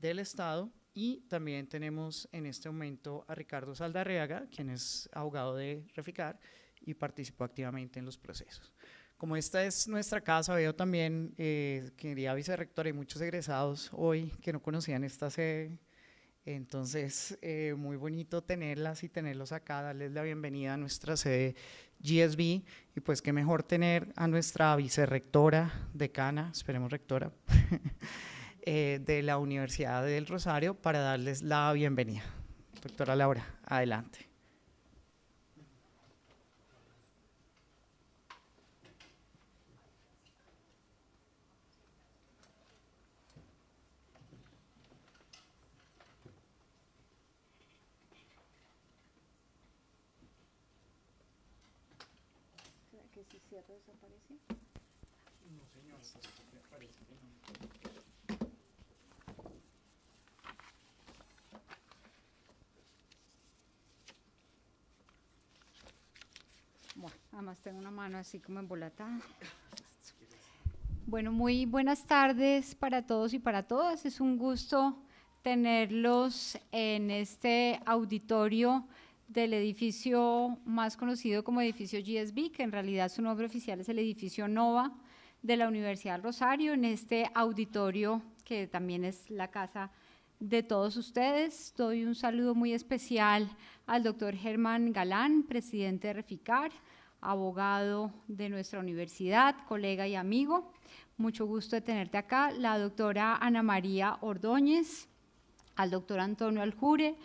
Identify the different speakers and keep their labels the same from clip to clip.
Speaker 1: del Estado. Y también tenemos en este momento a Ricardo Saldarriaga, quien es abogado de Reficar y participó activamente en los procesos. Como esta es nuestra casa, veo también, eh, querida vicerrectora, y muchos egresados hoy que no conocían esta sede. Entonces, eh, muy bonito tenerlas y tenerlos acá, darles la bienvenida a nuestra sede GSB y pues qué mejor tener a nuestra vicerrectora, decana, esperemos rectora. Eh, de la Universidad del Rosario para darles la bienvenida. Doctora Laura, adelante.
Speaker 2: tengo una mano así como embolatada. Bueno, muy buenas tardes para todos y para todas. Es un gusto tenerlos en este auditorio del edificio más conocido como edificio GSB, que en realidad su nombre oficial es el edificio NOVA de la Universidad Rosario, en este auditorio que también es la casa de todos ustedes. Doy un saludo muy especial al doctor Germán Galán, presidente de Reficar, abogado de nuestra universidad, colega y amigo. Mucho gusto de tenerte acá. La doctora Ana María Ordóñez, al doctor Antonio Aljure,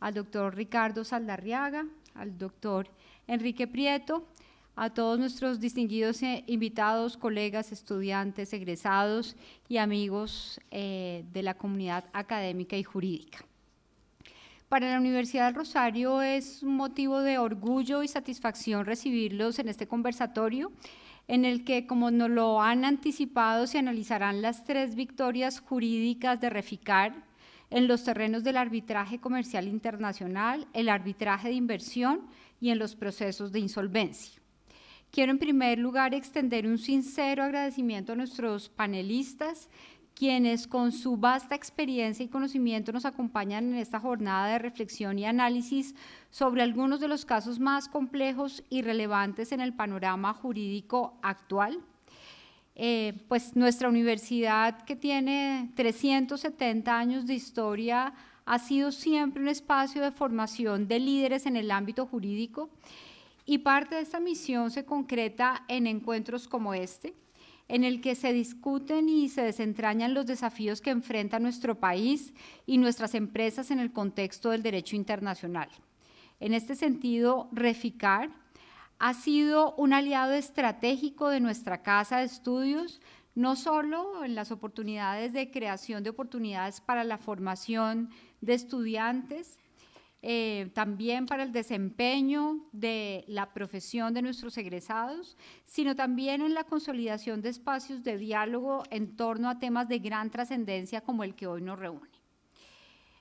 Speaker 2: al doctor Ricardo Saldarriaga, al doctor Enrique Prieto, a todos nuestros distinguidos eh, invitados, colegas, estudiantes, egresados y amigos eh, de la comunidad académica y jurídica. Para la Universidad del Rosario es un motivo de orgullo y satisfacción recibirlos en este conversatorio en el que, como nos lo han anticipado, se analizarán las tres victorias jurídicas de Reficar en los terrenos del arbitraje comercial internacional, el arbitraje de inversión y en los procesos de insolvencia. Quiero en primer lugar extender un sincero agradecimiento a nuestros panelistas quienes con su vasta experiencia y conocimiento nos acompañan en esta jornada de reflexión y análisis sobre algunos de los casos más complejos y relevantes en el panorama jurídico actual. Eh, pues nuestra universidad, que tiene 370 años de historia, ha sido siempre un espacio de formación de líderes en el ámbito jurídico y parte de esta misión se concreta en encuentros como este, en el que se discuten y se desentrañan los desafíos que enfrenta nuestro país y nuestras empresas en el contexto del derecho internacional. En este sentido, Reficar ha sido un aliado estratégico de nuestra Casa de Estudios, no solo en las oportunidades de creación de oportunidades para la formación de estudiantes, eh, también para el desempeño de la profesión de nuestros egresados, sino también en la consolidación de espacios de diálogo en torno a temas de gran trascendencia como el que hoy nos reúne.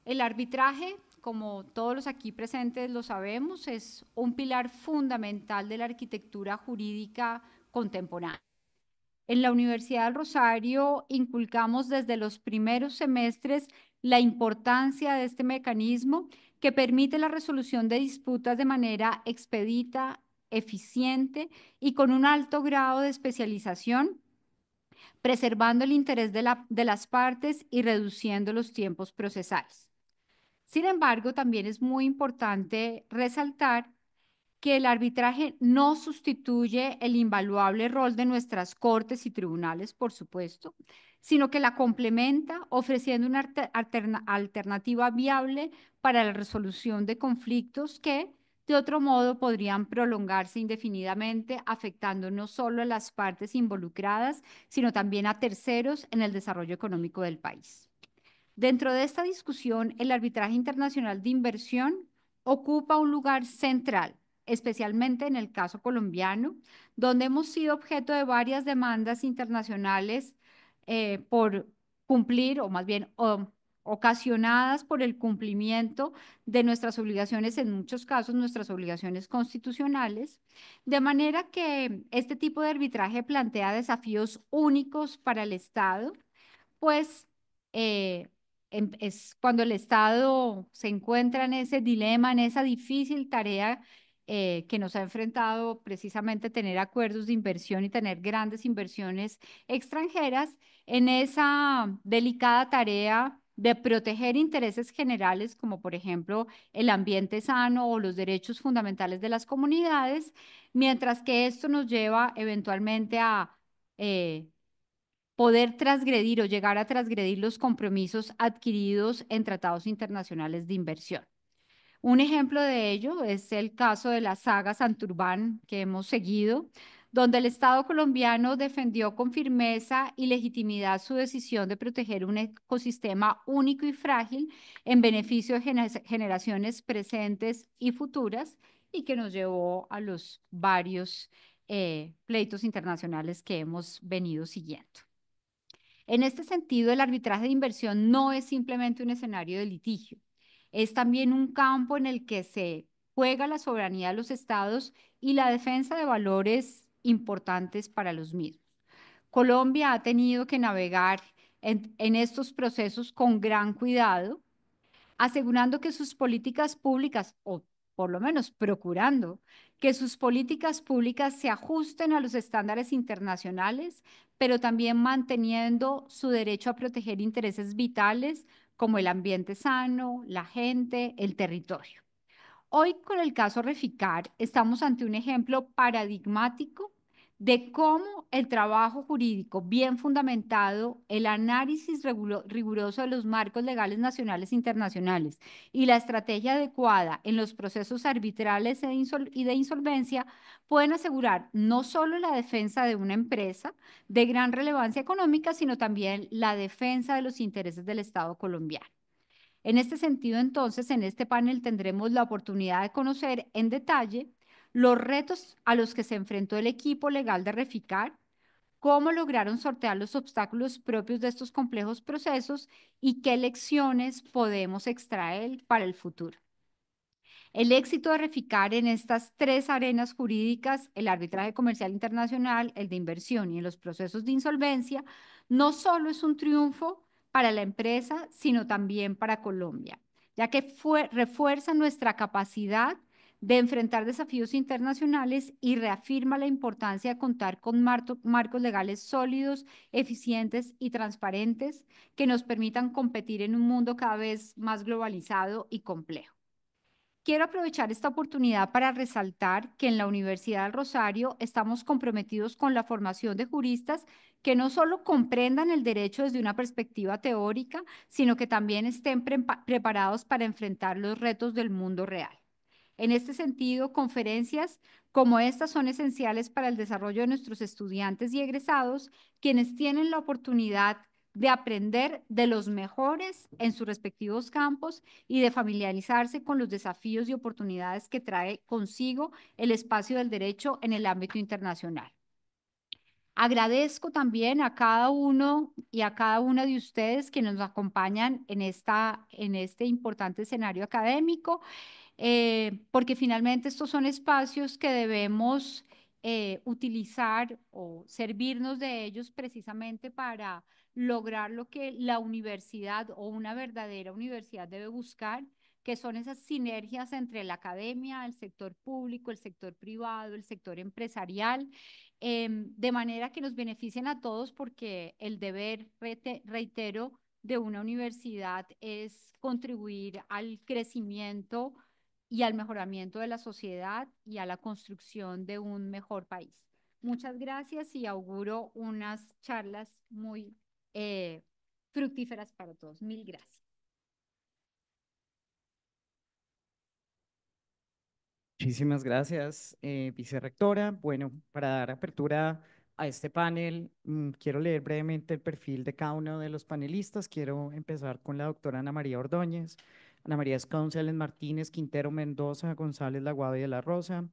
Speaker 2: El arbitraje, como todos los aquí presentes lo sabemos, es un pilar fundamental de la arquitectura jurídica contemporánea. En la Universidad del Rosario inculcamos desde los primeros semestres la importancia de este mecanismo que permite la resolución de disputas de manera expedita, eficiente y con un alto grado de especialización, preservando el interés de, de las partes y reduciendo los tiempos procesales. Sin embargo, también es muy importante resaltar que el arbitraje no sustituye el invaluable rol de nuestras cortes y tribunales, por supuesto, sino que la complementa ofreciendo una alternativa viable para la resolución de conflictos que, de otro modo, podrían prolongarse indefinidamente, afectando no solo a las partes involucradas, sino también a terceros en el desarrollo económico del país. Dentro de esta discusión, el arbitraje internacional de inversión ocupa un lugar central, especialmente en el caso colombiano, donde hemos sido objeto de varias demandas internacionales eh, por cumplir, o más bien ocasionadas por el cumplimiento de nuestras obligaciones, en muchos casos nuestras obligaciones constitucionales, de manera que este tipo de arbitraje plantea desafíos únicos para el Estado, pues eh, em, es cuando el Estado se encuentra en ese dilema, en esa difícil tarea eh, que nos ha enfrentado precisamente tener acuerdos de inversión y tener grandes inversiones extranjeras en esa delicada tarea de proteger intereses generales como por ejemplo el ambiente sano o los derechos fundamentales de las comunidades, mientras que esto nos lleva eventualmente a eh, poder transgredir o llegar a transgredir los compromisos adquiridos en tratados internacionales de inversión. Un ejemplo de ello es el caso de la saga Santurbán que hemos seguido, donde el Estado colombiano defendió con firmeza y legitimidad su decisión de proteger un ecosistema único y frágil en beneficio de generaciones presentes y futuras y que nos llevó a los varios eh, pleitos internacionales que hemos venido siguiendo. En este sentido, el arbitraje de inversión no es simplemente un escenario de litigio, es también un campo en el que se juega la soberanía de los estados y la defensa de valores importantes para los mismos. Colombia ha tenido que navegar en, estos procesos con gran cuidado, asegurando que sus políticas públicas, o por lo menos procurando, que sus políticas públicas se ajusten a los estándares internacionales, pero también manteniendo su derecho a proteger intereses vitales como el ambiente sano, la gente, el territorio. Hoy con el caso Reficar estamos ante un ejemplo paradigmático de cómo el trabajo jurídico bien fundamentado, el análisis riguroso de los marcos legales nacionales e internacionales y la estrategia adecuada en los procesos arbitrales e y de insolvencia pueden asegurar no solo la defensa de una empresa de gran relevancia económica, sino también la defensa de los intereses del Estado colombiano. En este sentido, entonces, en este panel tendremos la oportunidad de conocer en detalle los retos a los que se enfrentó el equipo legal de Reficar, cómo lograron sortear los obstáculos propios de estos complejos procesos y qué lecciones podemos extraer para el futuro. El éxito de Reficar en estas tres arenas jurídicas, el arbitraje comercial internacional, el de inversión y en los procesos de insolvencia, no solo es un triunfo para la empresa, sino también para Colombia, ya que refuerza nuestra capacidad de enfrentar desafíos internacionales y reafirma la importancia de contar con marcos legales sólidos, eficientes y transparentes que nos permitan competir en un mundo cada vez más globalizado y complejo. Quiero aprovechar esta oportunidad para resaltar que en la Universidad del Rosario estamos comprometidos con la formación de juristas que no solo comprendan el derecho desde una perspectiva teórica, sino que también estén preparados para enfrentar los retos del mundo real. En este sentido, conferencias como estas son esenciales para el desarrollo de nuestros estudiantes y egresados, quienes tienen la oportunidad de aprender de los mejores en sus respectivos campos y de familiarizarse con los desafíos y oportunidades que trae consigo el espacio del derecho en el ámbito internacional. Agradezco también a cada uno y a cada una de ustedes que nos acompañan en, esta, en este importante escenario académico, eh, porque finalmente estos son espacios que debemos eh, utilizar o servirnos de ellos precisamente para lograr lo que la universidad o una verdadera universidad debe buscar, que son esas sinergias entre la academia, el sector público, el sector privado, el sector empresarial, Em, de manera que nos beneficien a todos porque el deber, reitero, de una universidad es contribuir al crecimiento y al mejoramiento de la sociedad y a la construcción de un mejor país. Muchas gracias y auguro unas charlas muy eh, fructíferas para todos. Mil gracias.
Speaker 1: Muchísimas gracias, eh, vicerrectora. Bueno, para dar apertura a este panel, mm, quiero leer brevemente el perfil de cada uno de los panelistas. Quiero empezar con la doctora Ana María Ordóñez, Ana María González Martínez, Quintero Mendoza, González Laguado y de la Rosa.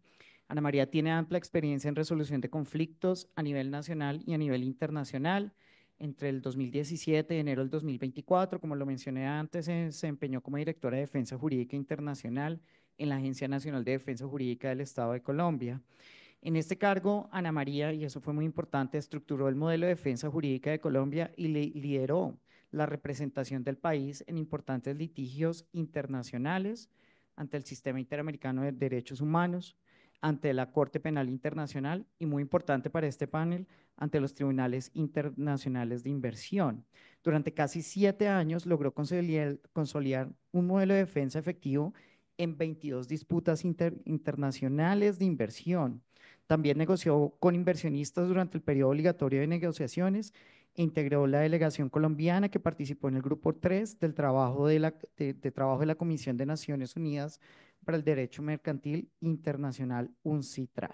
Speaker 1: Ana María tiene amplia experiencia en resolución de conflictos a nivel nacional y a nivel internacional. Entre el 2017 y enero del 2024, como lo mencioné antes, se empeñó como directora de Defensa Jurídica Internacional en la Agencia Nacional de Defensa Jurídica del Estado de Colombia. En este cargo, Ana María, y eso fue muy importante, estructuró el modelo de defensa jurídica de Colombia y lideró la representación del país en importantes litigios internacionales ante el Sistema Interamericano de Derechos Humanos, ante la Corte Penal Internacional y, muy importante para este panel, ante los tribunales internacionales de inversión. Durante casi siete años logró consolidar un modelo de defensa efectivo en 22 disputas internacionales de inversión. También negoció con inversionistas durante el periodo obligatorio de negociaciones e integró la delegación colombiana que participó en el Grupo 3 del trabajo de, de trabajo de la Comisión de Naciones Unidas para el Derecho Mercantil Internacional, UNCITRAL.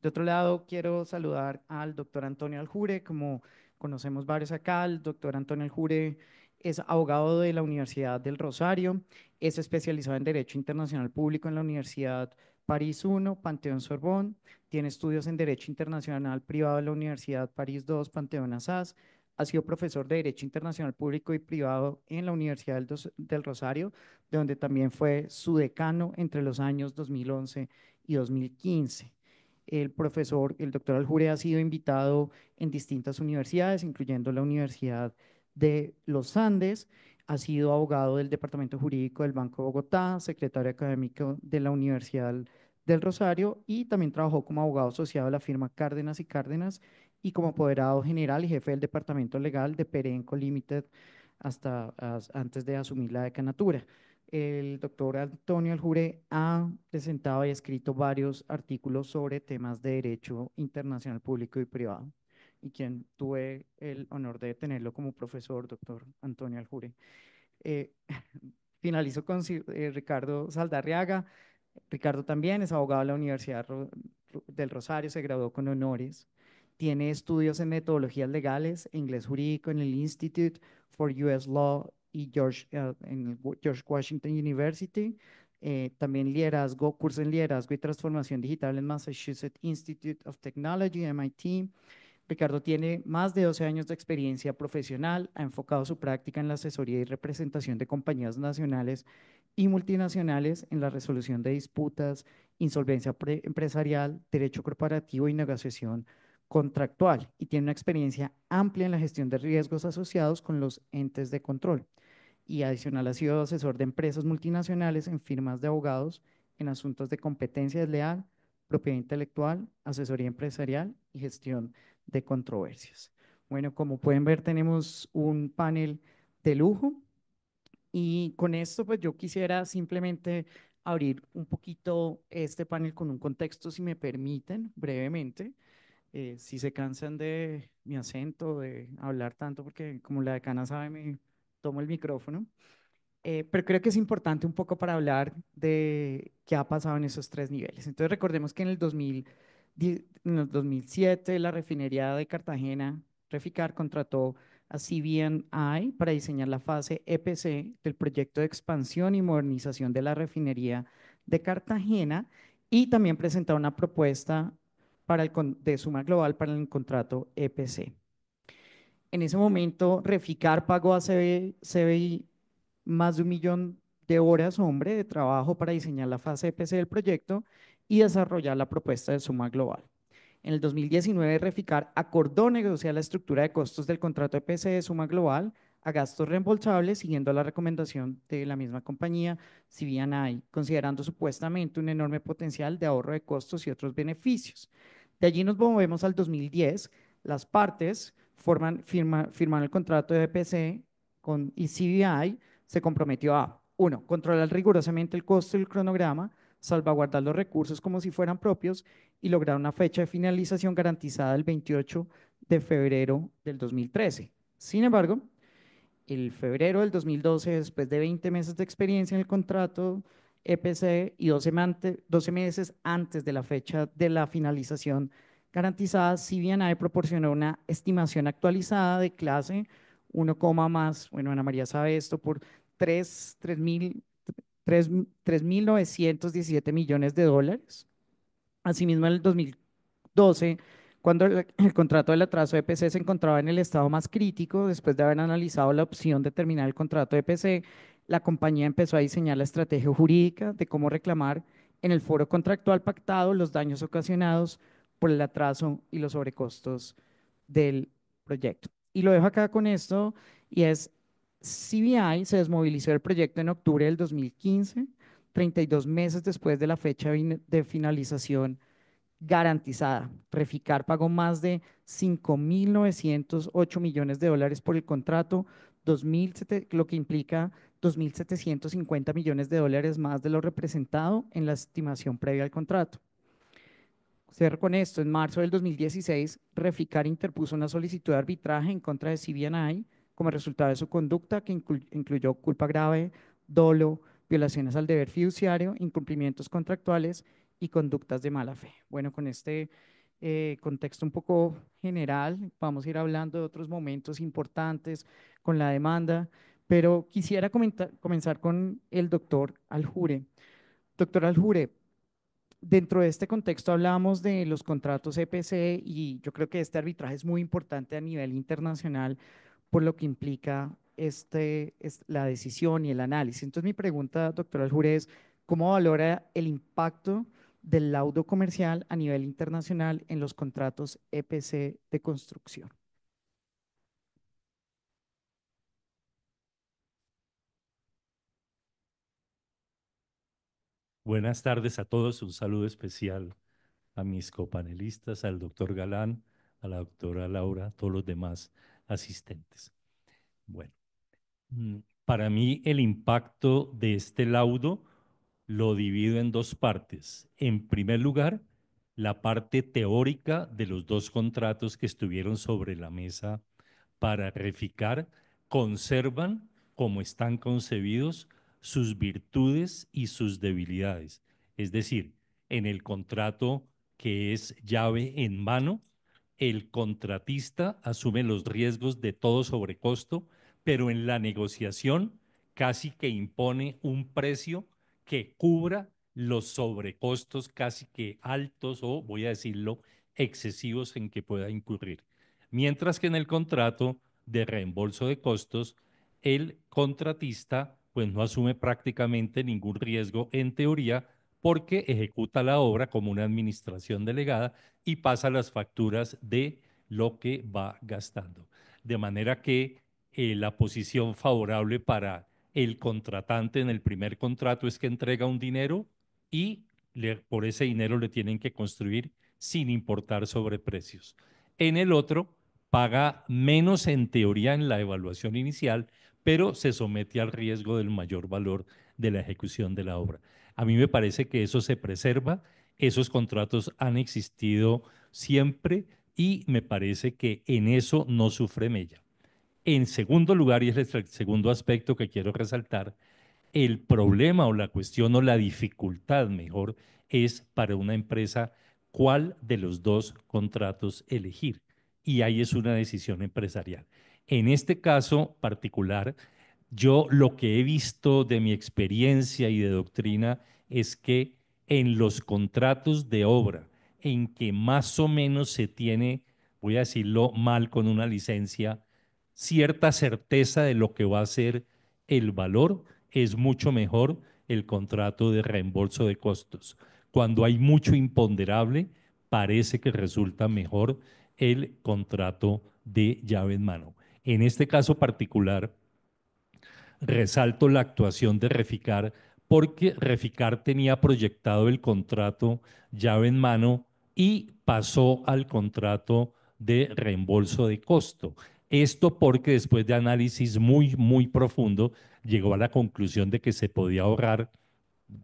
Speaker 1: De otro lado, quiero saludar al doctor Antonio Aljure, como conocemos varios acá, el doctor Antonio Aljure es abogado de la Universidad del Rosario, es especializado en Derecho Internacional Público en la Universidad París I, Panteón Sorbón, tiene estudios en Derecho Internacional Privado en la Universidad París II, Panteón Assas, ha sido profesor de Derecho Internacional Público y Privado en la Universidad del, Rosario, de donde también fue su decano entre los años 2011 y 2015 el profesor, el doctor Aljure ha sido invitado en distintas universidades, incluyendo la Universidad de los Andes, ha sido abogado del Departamento Jurídico del Banco de Bogotá, secretario académico de la Universidad del Rosario y también trabajó como abogado asociado de la firma Cárdenas y Cárdenas y como apoderado general y jefe del Departamento Legal de Perenco Limited hasta antes de asumir la decanatura. El doctor Antonio Aljure ha presentado y escrito varios artículos sobre temas de derecho internacional público y privado y quien tuve el honor de tenerlo como profesor, doctor Antonio Aljure. Eh, finalizo con eh, Ricardo Saldarriaga. Ricardo también es abogado de la Universidad del Rosario, se graduó con honores. Tiene estudios en metodologías legales, e inglés jurídico en el Institute for US Law y George, eh, en George Washington University. también liderazgo, curso en liderazgo y transformación digital en Massachusetts Institute of Technology, MIT. Ricardo tiene más de 12 años de experiencia profesional, ha enfocado su práctica en la asesoría y representación de compañías nacionales y multinacionales en la resolución de disputas, insolvencia empresarial, derecho corporativo y negociación contractual y tiene una experiencia amplia en la gestión de riesgos asociados con los entes de control. Y adicional ha sido asesor de empresas multinacionales en firmas de abogados en asuntos de competencia desleal, propiedad intelectual, asesoría empresarial y gestión de controversias. Bueno, como pueden ver, tenemos un panel de lujo y con esto, pues yo quisiera simplemente abrir un poquito este panel con un contexto, si me permiten, brevemente. Eh, si se cansan de mi acento, de hablar tanto, porque como la decana sabe, me tomo el micrófono. Eh, pero creo que es importante un poco para hablar de qué ha pasado en esos tres niveles. Entonces, recordemos que en el 2000 en el 2007, la refinería de Cartagena, Reficar, contrató a CBNI para diseñar la fase EPC del proyecto de expansión y modernización de la refinería de Cartagena y también presentó una propuesta para el, de suma global para el contrato EPC. En ese momento, Reficar pagó a CBI más de un millón de horas, hombre, de trabajo para diseñar la fase EPC del proyecto y desarrollar la propuesta de suma global. En el 2019, Reficar acordó negociar la estructura de costos del contrato de PC de suma global a gastos reembolsables, siguiendo la recomendación de la misma compañía hay, considerando supuestamente un enorme potencial de ahorro de costos y otros beneficios. De allí nos movemos al 2010. Las partes forman, firman el contrato de PC con, y CBI se comprometió a uno Controlar rigurosamente el costo y el cronograma salvaguardar los recursos como si fueran propios y lograr una fecha de finalización garantizada el 28 de febrero del 2013. Sin embargo, el febrero del 2012, después de 20 meses de experiencia en el contrato EPC y 12, meses antes de la fecha de la finalización garantizada, ha proporcionó una estimación actualizada de clase 1, más, bueno, Ana María sabe esto, por 3.000 3 3.917 millones de dólares. Asimismo, en el 2012, cuando el, contrato del atraso de e se encontraba en el estado más crítico, después de haber analizado la opción de terminar el contrato de e la compañía empezó a diseñar la estrategia jurídica de cómo reclamar en el foro contractual pactado los daños ocasionados por el atraso y los sobrecostos del proyecto. Y lo dejo acá con esto, y es CBI se desmovilizó el proyecto en octubre del 2015, 32 meses después de la fecha de finalización garantizada. Reficar pagó más de 5.908 millones de dólares por el contrato, lo que implica 2.750 millones de dólares más de lo representado en la estimación previa al contrato. Cerro con esto, en marzo del 2016, Reficar interpuso una solicitud de arbitraje en contra de CB&I, como resultado de su conducta, que incluyó culpa grave, dolo, violaciones al deber fiduciario, incumplimientos contractuales y conductas de mala fe. Bueno, con este eh, contexto un poco general, vamos a ir hablando de otros momentos importantes con la demanda, pero quisiera comenzar con el doctor Aljure. Doctor Aljure, dentro de este contexto hablamos de los contratos EPC y yo creo que este arbitraje es muy importante a nivel internacional por lo que implica este, la decisión y el análisis. Entonces mi pregunta, doctora Aljure, es cómo valora el impacto del laudo comercial a nivel internacional en los contratos EPC de construcción.
Speaker 3: Buenas tardes a todos. Un saludo especial a mis copanelistas, al doctor Galán, a la doctora Laura, a todos los demás asistentes. Bueno, mm, para mí el impacto de este laudo lo divido en dos partes. En primer lugar, la parte teórica de los dos contratos que estuvieron sobre la mesa para Reficar conservan, como están concebidos, sus virtudes y sus debilidades. Es decir, en el contrato que es llave en mano, el contratista asume los riesgos de todo sobrecosto, pero en la negociación casi que impone un precio que cubra los sobrecostos casi que altos o, voy a decirlo, excesivos en que pueda incurrir. Mientras que en el contrato de reembolso de costos, el contratista pues no asume prácticamente ningún riesgo en teoría porque ejecuta la obra como una administración delegada y pasa las facturas de lo que va gastando. De manera que eh, la posición favorable para el contratante en el primer contrato es que entrega un dinero y por ese dinero le tienen que construir sin importar sobreprecios. En el otro, paga menos en teoría en la evaluación inicial, pero se somete al riesgo del mayor valor de la ejecución de la obra. A mí me parece que eso se preserva, esos contratos han existido siempre y me parece que en eso no sufre Mella. En segundo lugar, y es el segundo aspecto que quiero resaltar, el problema o la cuestión o la dificultad, mejor, es para una empresa cuál de los dos contratos elegir. Y ahí es una decisión empresarial. En este caso particular, yo lo que he visto de mi experiencia y de doctrina es que en los contratos de obra, en que más o menos se tiene, voy a decirlo mal con una licencia, cierta certeza de lo que va a ser el valor, es mucho mejor el contrato de reembolso de costos. Cuando hay mucho imponderable, parece que resulta mejor el contrato de llave en mano. En este caso particular, resalto la actuación de Reficar porque Reficar tenía proyectado el contrato llave en mano y pasó al contrato de reembolso de costo. Esto porque después de análisis muy, muy profundo, llegó a la conclusión de que se podía ahorrar,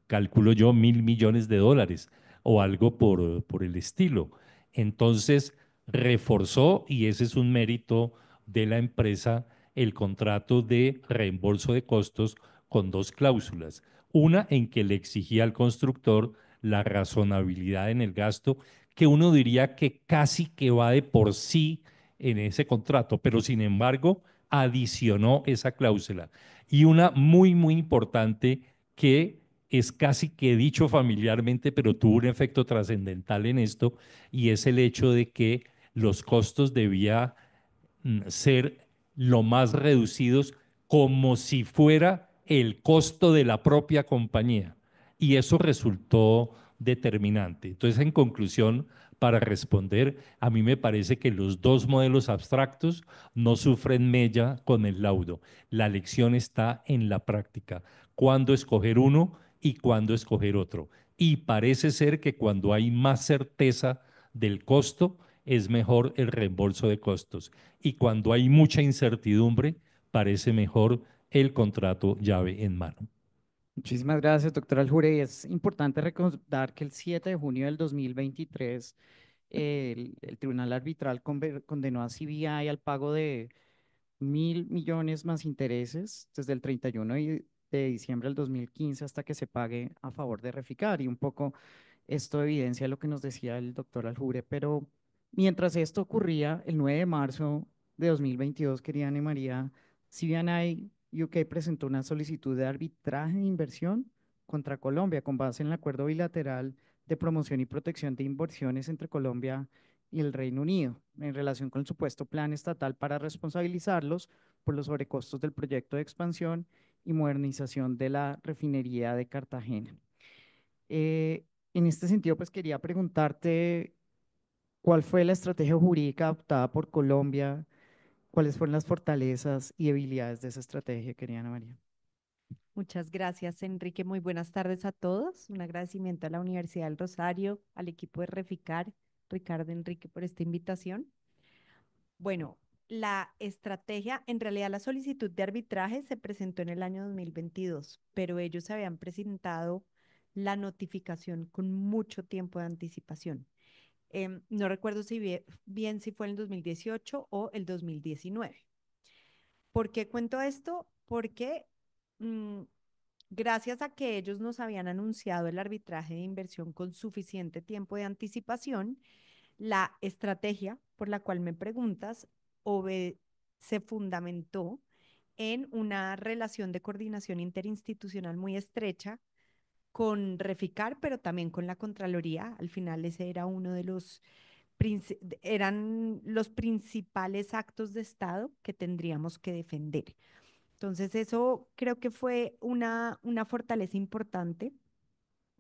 Speaker 3: calculo yo, mil millones de dólares o algo por, por el estilo. Entonces, reforzó, y ese es un mérito de la empresa, el contrato de reembolso de costos con dos cláusulas. Una en que le exigía al constructor la razonabilidad en el gasto, que uno diría que casi que va de por sí en ese contrato, pero sin embargo adicionó esa cláusula. Y una muy, muy importante que es casi que dicho familiarmente, pero tuvo un efecto trascendental en esto, y es el hecho de que los costos debía mm, ser lo más reducidos como si fuera el costo de la propia compañía. Y eso resultó determinante. Entonces, en conclusión, para responder, a mí me parece que los dos modelos abstractos no sufren mella con el laudo. La lección está en la práctica, cuándo escoger uno y cuándo escoger otro. Y parece ser que cuando hay más certeza del costo, es mejor el reembolso de costos. Y cuando hay mucha incertidumbre, parece mejor el contrato llave en mano.
Speaker 1: Muchísimas gracias, doctor Aljure. Es importante recordar que el 7 de junio del 2023 el, el, Tribunal Arbitral condenó a CBI al pago de mil millones más intereses desde el 31 de diciembre del 2015 hasta que se pague a favor de Reficar. Y un poco esto evidencia lo que nos decía el doctor Aljure, pero Mientras esto ocurría, el 9 de marzo de 2022, querida Ana María, CBNI UK presentó una solicitud de arbitraje de inversión contra Colombia con base en el acuerdo bilateral de promoción y protección de inversiones entre Colombia y el Reino Unido en relación con el supuesto plan estatal para responsabilizarlos por los sobrecostos del proyecto de expansión y modernización de la refinería de Cartagena. Eh, en este sentido, pues quería preguntarte cuál fue la estrategia jurídica adoptada por Colombia, cuáles fueron las fortalezas y debilidades de esa estrategia, querida Ana María.
Speaker 4: Muchas gracias, Enrique. Muy buenas tardes a todos. Un agradecimiento a la Universidad del Rosario, al equipo de Reficar, Ricardo Enrique, por esta invitación. Bueno, la estrategia, en realidad la solicitud de arbitraje se presentó en el año 2022, pero ellos habían presentado la notificación con mucho tiempo de anticipación. Em, no recuerdo si bien, si fue en el 2018 o el 2019. ¿Por qué cuento esto? Porque mm, gracias a que ellos nos habían anunciado el arbitraje de inversión con suficiente tiempo de anticipación, la estrategia por la cual me preguntas se fundamentó en una relación de coordinación interinstitucional muy estrecha con Reficar, pero también con la Contraloría. Al final ese era uno de los eran los principales actos de Estado que tendríamos que defender. Entonces eso creo que fue una, una fortaleza importante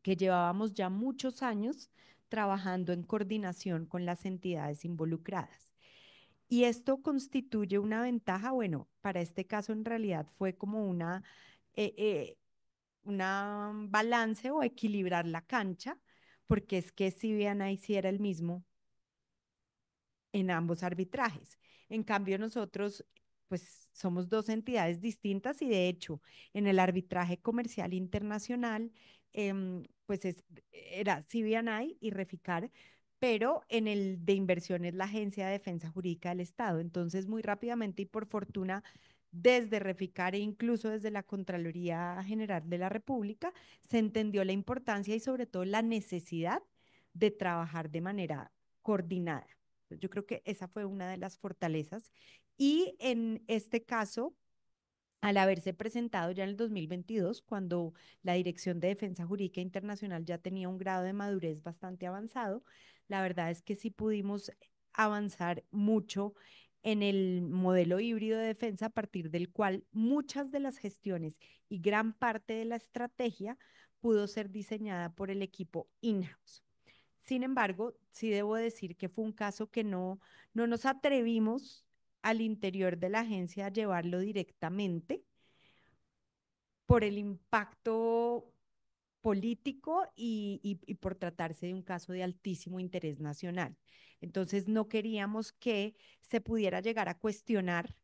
Speaker 4: que llevábamos ya muchos años trabajando en coordinación con las entidades involucradas. Y esto constituye una ventaja, bueno, para este caso en realidad fue como una, eh, eh, un mm, balance o equilibrar la cancha, porque es que si era hiciera el mismo en ambos arbitrajes. En cambio, nosotros pues somos dos entidades distintas y de hecho en el arbitraje comercial internacional eh, pues es, era CBNI y Reficar, pero en el de inversiones la Agencia de Defensa Jurídica del Estado. Entonces muy rápidamente y por fortuna desde Reficar e incluso desde la Contraloría General de la República, se entendió la importancia y sobre todo la necesidad de trabajar de manera coordinada. Yo creo que esa fue una de las fortalezas. Y en este caso, al haberse presentado ya en el 2022, cuando la Dirección de Defensa Jurídica Internacional ya tenía un grado de madurez bastante avanzado, la verdad es que sí pudimos avanzar mucho en el modelo híbrido de defensa a partir del cual muchas de las gestiones y gran parte de la estrategia pudo ser diseñada por el equipo in-house. Sin embargo, sí debo decir que fue un caso que no, nos atrevimos al interior de la agencia a llevarlo directamente por el impacto político y por tratarse de un caso de altísimo interés nacional. Entonces no queríamos que se pudiera llegar a cuestionar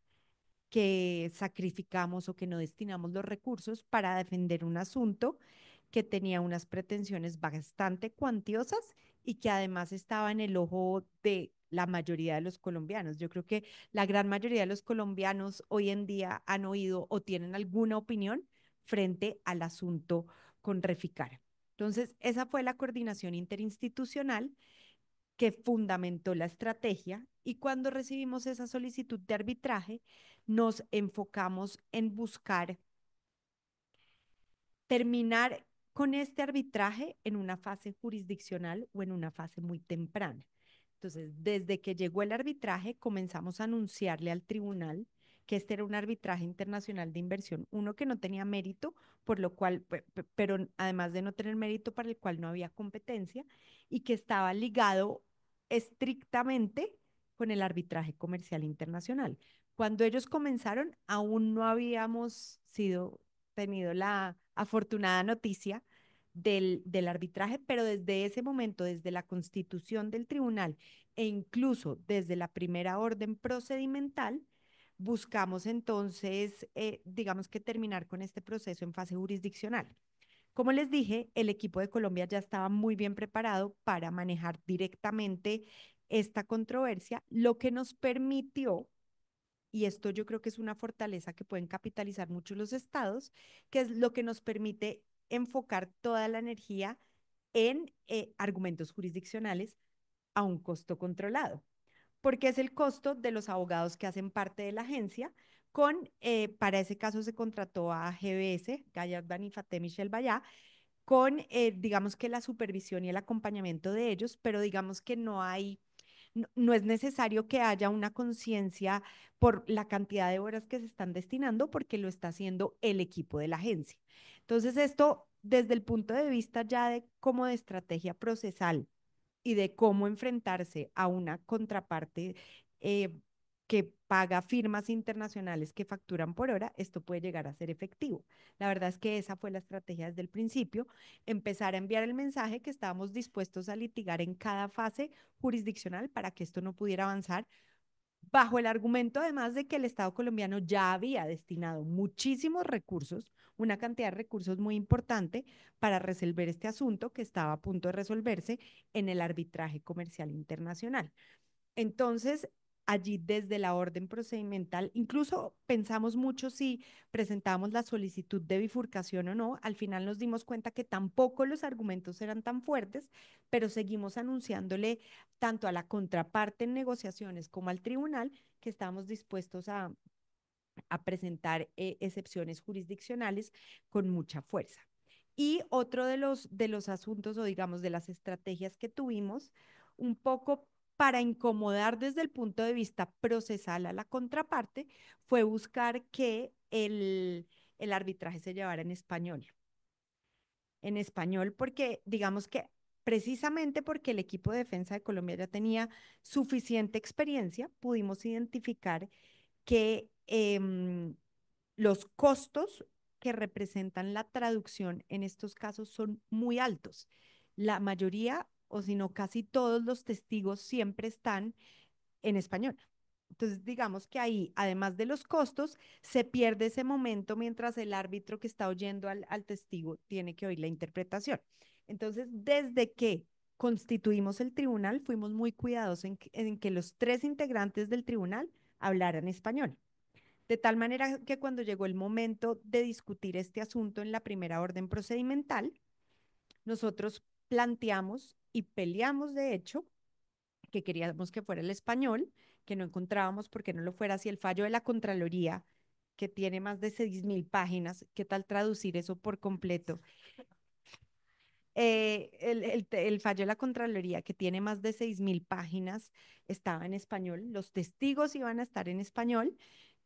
Speaker 4: que sacrificamos o que no destinamos los recursos para defender un asunto que tenía unas pretensiones bastante cuantiosas y que además estaba en el ojo de la mayoría de los colombianos. Yo creo que la gran mayoría de los colombianos hoy en día han oído o tienen alguna opinión frente al asunto con Reficar. Entonces, esa fue la coordinación interinstitucional que fundamentó la estrategia y cuando recibimos esa solicitud de arbitraje, nos enfocamos en buscar terminar con este arbitraje en una fase jurisdiccional o en una fase muy temprana. Entonces, desde que llegó el arbitraje, comenzamos a anunciarle al tribunal que este era un arbitraje internacional de inversión, uno que no tenía mérito, por lo cual, pero además de no tener mérito para el cual no había competencia y que estaba ligado estrictamente con el arbitraje comercial internacional. Cuando ellos comenzaron, aún no habíamos sido, tenido la afortunada noticia del, arbitraje, pero desde ese momento, desde la constitución del tribunal e incluso desde la primera orden procedimental, buscamos entonces, eh, digamos que terminar con este proceso en fase jurisdiccional. Como les dije, el equipo de Colombia ya estaba muy bien preparado para manejar directamente esta controversia, lo que nos permitió, y esto yo creo que es una fortaleza que pueden capitalizar mucho los estados, que es lo que nos permite enfocar toda la energía en eh, argumentos jurisdiccionales a un costo controlado, porque es el costo de los abogados que hacen parte de la agencia, con, eh, para ese caso se contrató a GBS, gallard Banifate Michel Bayá, con, eh, digamos que la supervisión y el acompañamiento de ellos, pero digamos que no hay, no, es necesario que haya una conciencia por la cantidad de horas que se están destinando, porque lo está haciendo el equipo de la agencia. Entonces, esto desde el punto de vista ya de como de estrategia procesal y de cómo enfrentarse a una contraparte eh, que paga firmas internacionales que facturan por hora, esto puede llegar a ser efectivo. La verdad es que esa fue la estrategia desde el principio, empezar a enviar el mensaje que estábamos dispuestos a litigar en cada fase jurisdiccional para que esto no pudiera avanzar, bajo el argumento además de que el Estado colombiano ya había destinado muchísimos recursos, una cantidad de recursos muy importante para resolver este asunto que estaba a punto de resolverse en el arbitraje comercial internacional. Entonces, allí desde la orden procedimental, incluso pensamos mucho si presentamos la solicitud de bifurcación o no, al final nos dimos cuenta que tampoco los argumentos eran tan fuertes, pero seguimos anunciándole tanto a la contraparte en negociaciones como al tribunal que estamos dispuestos a, presentar eh, excepciones jurisdiccionales con mucha fuerza. Y otro de los, de los asuntos o digamos de las estrategias que tuvimos, un poco para incomodar desde el punto de vista procesal a la contraparte fue buscar que el, arbitraje se llevara en español. En español, porque digamos que precisamente porque el equipo de defensa de Colombia ya tenía suficiente experiencia, pudimos identificar que em, los costos que representan la traducción en estos casos son muy altos. La mayoría o si no casi todos los testigos siempre están en español. Entonces, digamos que ahí, además de los costos, se pierde ese momento mientras el árbitro que está oyendo al, testigo tiene que oír la interpretación. Entonces, desde que constituimos el tribunal, fuimos muy cuidadosos en, en que los tres integrantes del tribunal hablaran español. De tal manera que cuando llegó el momento de discutir este asunto en la primera orden procedimental, nosotros planteamos y peleamos, de hecho, que queríamos que fuera el español, que no encontrábamos porque no lo fuera así. El fallo de la Contraloría, que tiene más de mil páginas, ¿qué tal traducir eso por completo? Eh, el, fallo de la Contraloría, que tiene más de 6.000 páginas, estaba en español, los testigos iban a estar en español,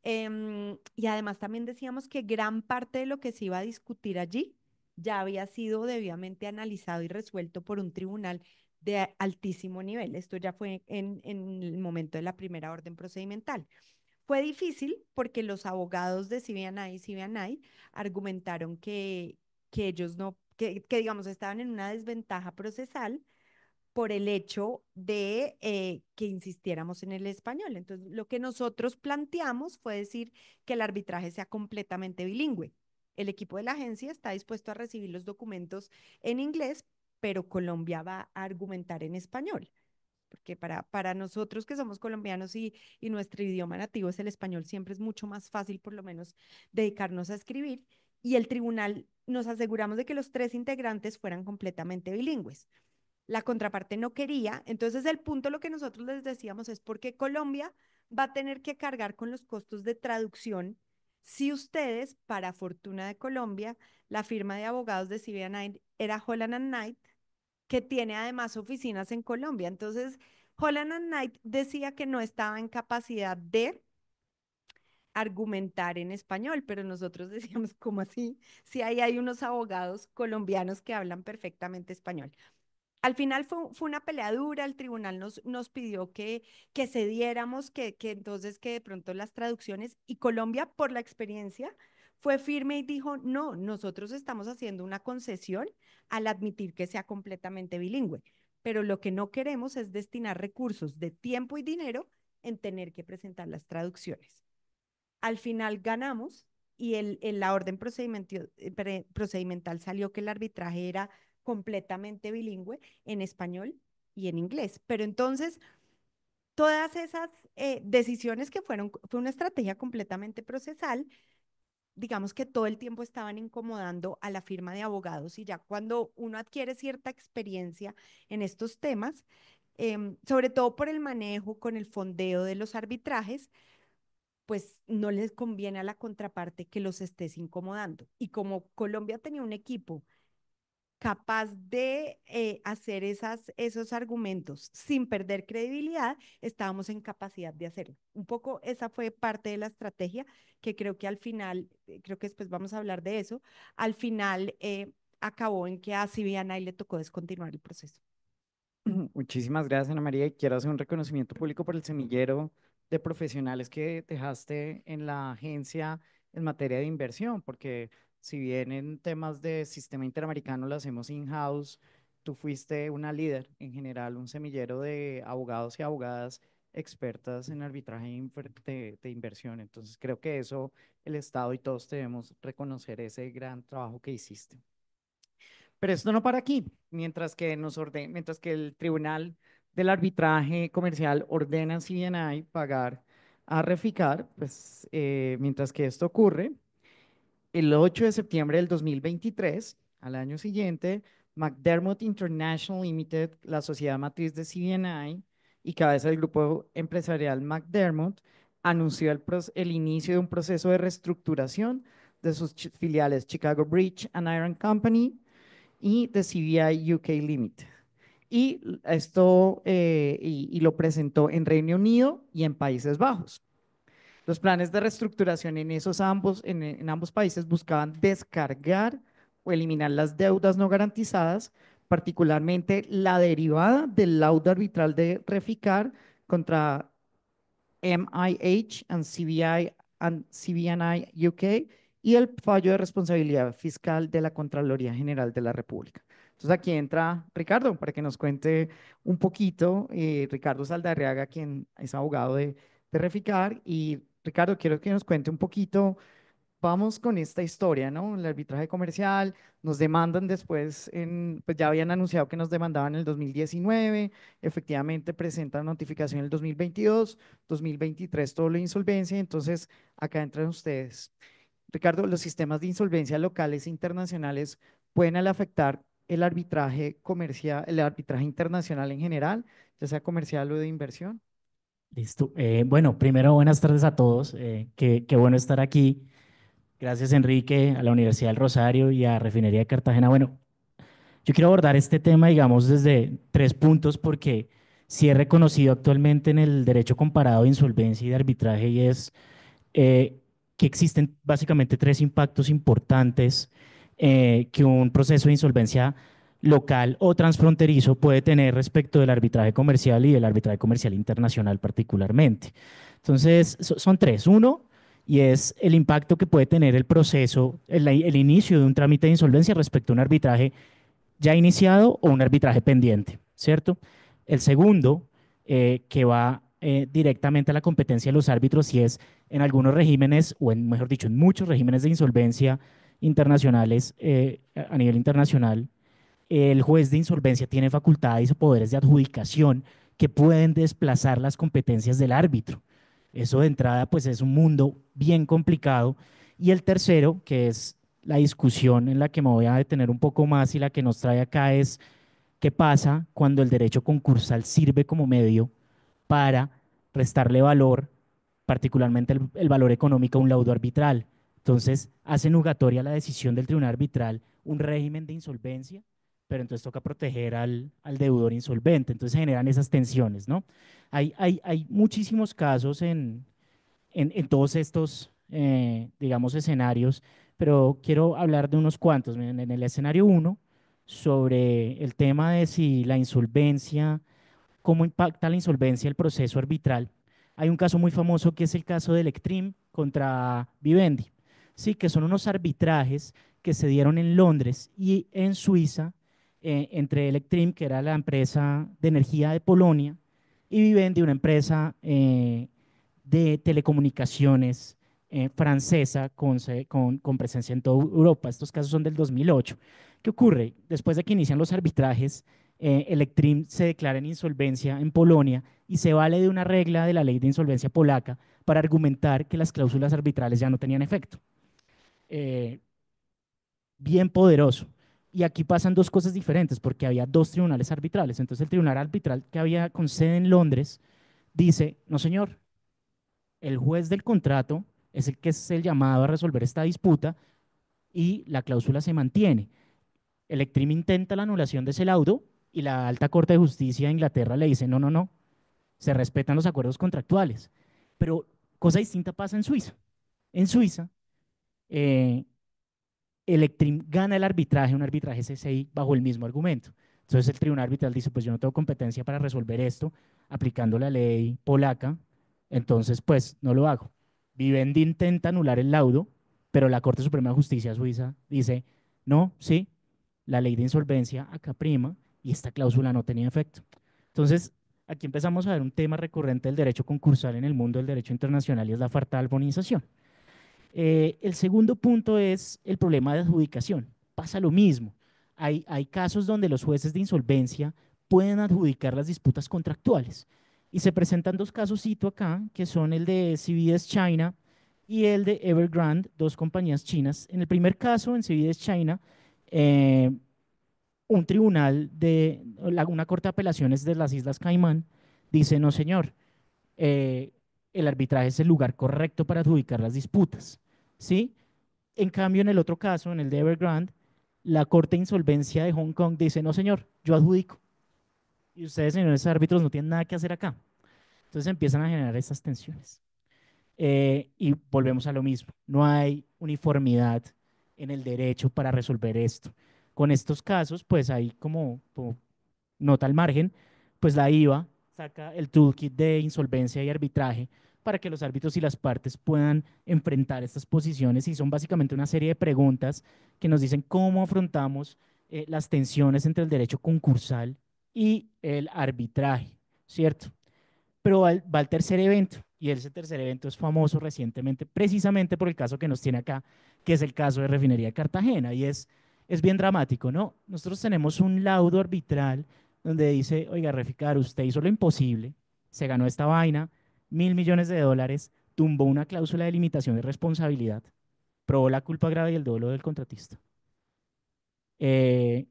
Speaker 4: em, y además también decíamos que gran parte de lo que se iba a discutir allí ya había sido debidamente analizado y resuelto por un tribunal de altísimo nivel. Esto ya fue en, el momento de la primera orden procedimental. Fue difícil porque los abogados de CBNI y CBNI argumentaron que, que ellos no, que, digamos estaban en una desventaja procesal por el hecho de eh, que insistiéramos en el español. Entonces, lo que nosotros planteamos fue decir que el arbitraje sea completamente bilingüe, el equipo de la agencia está dispuesto a recibir los documentos en inglés, pero Colombia va a argumentar en español. Porque para, para nosotros que somos colombianos y, y nuestro idioma nativo es el español, siempre es mucho más fácil por lo menos dedicarnos a escribir. Y el tribunal nos aseguramos de que los tres integrantes fueran completamente bilingües. La contraparte no quería. Entonces el punto lo que nosotros les decíamos es porque Colombia va a tener que cargar con los costos de traducción si ustedes, para fortuna de Colombia, la firma de abogados de Civil night era Holland Knight, que tiene además oficinas en Colombia. Entonces, Holland Knight decía que no estaba en capacidad de argumentar en español, pero nosotros decíamos, ¿cómo así? Si ahí hay unos abogados colombianos que hablan perfectamente español al final fue, una pelea dura, el tribunal nos, nos pidió que, que cediéramos, que, entonces que de pronto las traducciones y Colombia por la experiencia fue firme y dijo, no, nosotros estamos haciendo una concesión al admitir que sea completamente bilingüe, pero lo que no queremos es destinar recursos de tiempo y dinero en tener que presentar las traducciones. Al final ganamos y el, la orden eh, procedimental salió que el arbitraje era completamente bilingüe en español y en inglés. Pero entonces, todas esas eh, decisiones que fueron, fue una estrategia completamente procesal, digamos que todo el tiempo estaban incomodando a la firma de abogados y ya cuando uno adquiere cierta experiencia en estos temas, em, sobre todo por el manejo con el fondeo de los arbitrajes, pues no les conviene a la contraparte que los estés incomodando. Y como Colombia tenía un equipo capaz de eh, hacer esas, esos argumentos sin perder credibilidad, estábamos en capacidad de hacerlo. Un poco esa fue parte de la estrategia que creo que al final, eh, creo que después vamos a hablar de eso, al final eh, acabó en que a Sibiana y le tocó descontinuar el proceso.
Speaker 1: Muchísimas gracias, Ana María. Y quiero hacer un reconocimiento público por el semillero de profesionales que dejaste en la agencia en materia de inversión, porque si bien en temas de sistema interamericano lo hacemos in-house, tú fuiste una líder en general, un semillero de abogados y abogadas expertas en arbitraje e de, inversión. Entonces creo que eso el Estado y todos debemos reconocer ese gran trabajo que hiciste. Pero esto no para aquí. Mientras que, nos mientras que el Tribunal del Arbitraje Comercial ordena a hay pagar a Reficar, pues eh, mientras que esto ocurre, el 8 de septiembre del 2023, al año siguiente, McDermott International Limited, la sociedad matriz de CBNI y cabeza del grupo empresarial McDermott, anunció el, inicio de un proceso de reestructuración de sus filiales Chicago Bridge and Iron Company y de CBI UK Limited. Y esto eh, y lo presentó en Reino Unido y en Países Bajos. Los planes de reestructuración en, esos ambos, en, ambos países buscaban descargar o eliminar las deudas no garantizadas, particularmente la derivada del laudo arbitral de Reficar contra MIH and CBI UK y el fallo de responsabilidad fiscal de la Contraloría General de la República. Entonces aquí entra Ricardo para que nos cuente un poquito, eh, Ricardo Saldarriaga, quien es abogado de, de Reficar y Ricardo, quiero que nos cuente un poquito, vamos con esta historia, ¿no? El arbitraje comercial, nos demandan después, pues ya habían anunciado que nos demandaban en el 2019, efectivamente presentan notificación en el 2022, 2023 todo lo insolvencia, entonces acá entran ustedes. Ricardo, ¿los sistemas de insolvencia locales e internacionales pueden afectar el arbitraje comercial, el arbitraje internacional en general, ya sea comercial o de inversión?
Speaker 5: Listo. Eh, bueno, primero buenas tardes a todos. Eh, qué, bueno estar aquí. Gracias, Enrique, a la Universidad del Rosario y a Refinería de Cartagena. Bueno, yo quiero abordar este tema, digamos, desde tres puntos porque sí es reconocido actualmente en el derecho comparado de insolvencia y de arbitraje y es eh, que existen básicamente tres impactos importantes que un proceso de insolvencia local o transfronterizo puede tener respecto del arbitraje comercial y del arbitraje comercial internacional particularmente. Entonces, son tres. Uno, y es el impacto que puede tener el proceso, el, inicio de un trámite de insolvencia respecto a un arbitraje ya iniciado o un arbitraje pendiente, ¿cierto? El segundo, eh, que va eh, directamente a la competencia de los árbitros, y es en algunos regímenes, o en, mejor dicho, en muchos regímenes de insolvencia internacionales, eh, a nivel internacional, el juez de insolvencia tiene facultades o poderes de adjudicación que pueden desplazar las competencias del árbitro. Eso de entrada pues es un mundo bien complicado. Y el tercero, que es la discusión en la que me voy a detener un poco más y la que nos trae acá es qué pasa cuando el derecho concursal sirve como medio para restarle valor, particularmente el, valor económico a un laudo arbitral. Entonces, hace nugatoria la decisión del tribunal arbitral un régimen de insolvencia pero entonces toca proteger al, al deudor insolvente. Entonces se generan esas tensiones, ¿no? Hay, hay, hay muchísimos casos en, en, todos estos, eh, digamos, escenarios, pero quiero hablar de unos cuantos. En, el escenario 1, sobre el tema de si la insolvencia, cómo impacta la insolvencia el proceso arbitral. Hay un caso muy famoso que es el caso de Electrim contra Vivendi, sí, que son unos arbitrajes que se dieron en Londres y en Suiza eh, entre Electrim, que era la empresa de energía de Polonia, y Vivendi, una empresa eh, de telecomunicaciones eh, francesa con, con, presencia en toda Europa. Estos casos son del 2008. ¿Qué ocurre? Después de que inician los arbitrajes, Electrim se declara en insolvencia en Polonia y se vale de una regla de la ley de insolvencia polaca para argumentar que las cláusulas arbitrales ya no tenían efecto. bien poderoso y aquí pasan dos cosas diferentes, porque había dos tribunales arbitrales. Entonces el tribunal arbitral que había con sede en Londres dice, no señor, el juez del contrato es el que es el llamado a resolver esta disputa y la cláusula se mantiene. Electrim intenta la anulación de ese laudo y la Alta Corte de Justicia de Inglaterra le dice, no, no, no, se respetan los acuerdos contractuales. Pero cosa distinta pasa en Suiza. En Suiza, eh, gana el arbitraje, un arbitraje CCI, bajo el mismo argumento. Entonces el tribunal arbitral dice, pues yo no tengo competencia para resolver esto, aplicando la ley polaca, entonces pues no lo hago. Vivendi intenta anular el laudo, pero la Corte Suprema de Justicia Suiza dice, no, sí, la ley de insolvencia acá prima y esta cláusula no tenía efecto. Entonces, aquí empezamos a ver un tema recurrente del derecho concursal en el mundo del derecho internacional y es la falta de albonización. Eh, el segundo punto es el problema de adjudicación. Pasa lo mismo. Hay, casos donde los jueces de insolvencia pueden adjudicar las disputas contractuales. Y se presentan dos casos, cito acá, que son el de CBS China y el de Evergrande, dos compañías chinas. En el primer caso, en CBS China, eh, un tribunal de una corte de apelaciones de las Islas Caimán dice, no señor, eh, el arbitraje es el lugar correcto para adjudicar las disputas. ¿sí? En cambio, en el otro caso, en el de Evergrande, la Corte de Insolvencia de Hong Kong dice, no señor, yo adjudico. Y ustedes, señores árbitros, no tienen nada que hacer acá. Entonces empiezan a generar esas tensiones. Eh, y volvemos a lo mismo. No hay uniformidad en el derecho para resolver esto. Con estos casos, pues ahí como, como nota al margen, pues la IVA saca el toolkit de insolvencia y arbitraje para que los árbitros y las partes puedan enfrentar estas posiciones y son básicamente una serie de preguntas que nos dicen cómo afrontamos eh, las tensiones entre el derecho concursal y el arbitraje, ¿cierto? Pero va, al tercer evento y ese tercer evento es famoso recientemente precisamente por el caso que nos tiene acá, que es el caso de Refinería de Cartagena y es, es bien dramático, ¿no? Nosotros tenemos un laudo arbitral donde dice, oiga, Reficar, usted hizo lo imposible, se ganó esta vaina, mil millones de dólares, tumbó una cláusula de limitación de responsabilidad, probó la culpa grave y el dolo del contratista. Eh,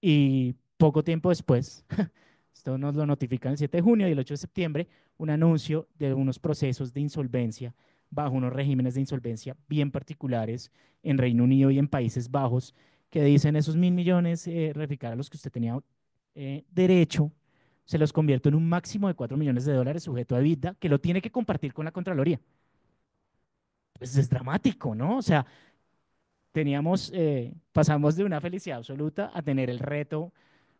Speaker 5: y poco tiempo después, esto nos lo notifican el 7 de junio y el 8 de septiembre, un anuncio de unos procesos de insolvencia bajo unos regímenes de insolvencia bien particulares en Reino Unido y en Países Bajos, que dicen esos mil millones, eh, a los que usted tenía eh, derecho se los convierto en un máximo de 4 millones de dólares sujeto a EBITDA que lo tiene que compartir con la Contraloría. Pues es dramático, ¿no? O sea, teníamos, eh, pasamos de una felicidad absoluta a tener el reto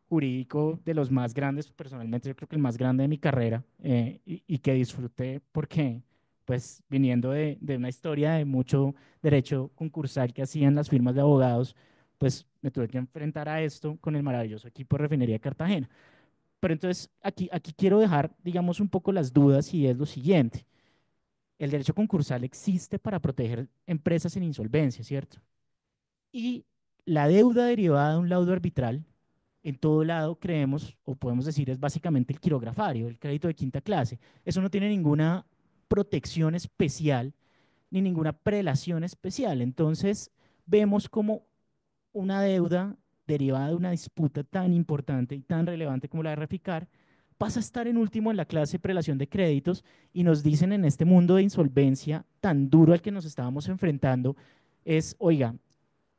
Speaker 5: jurídico de los más grandes, personalmente yo creo que el más grande de mi carrera eh, y, que disfruté porque pues viniendo de, de, una historia de mucho derecho concursal que hacían las firmas de abogados, pues me tuve que enfrentar a esto con el maravilloso equipo de Refinería Cartagena. Pero entonces aquí, aquí quiero dejar, digamos, un poco las dudas y es lo siguiente. El derecho concursal existe para proteger empresas en insolvencia, ¿cierto? Y la deuda derivada de un laudo arbitral, en todo lado creemos o podemos decir es básicamente el quirografario, el crédito de quinta clase. Eso no tiene ninguna protección especial ni ninguna prelación especial. Entonces vemos como una deuda derivada de una disputa tan importante y tan relevante como la de Reficar, pasa a estar en último en la clase prelación de créditos y nos dicen en este mundo de insolvencia tan duro al que nos estábamos enfrentando, es, oiga,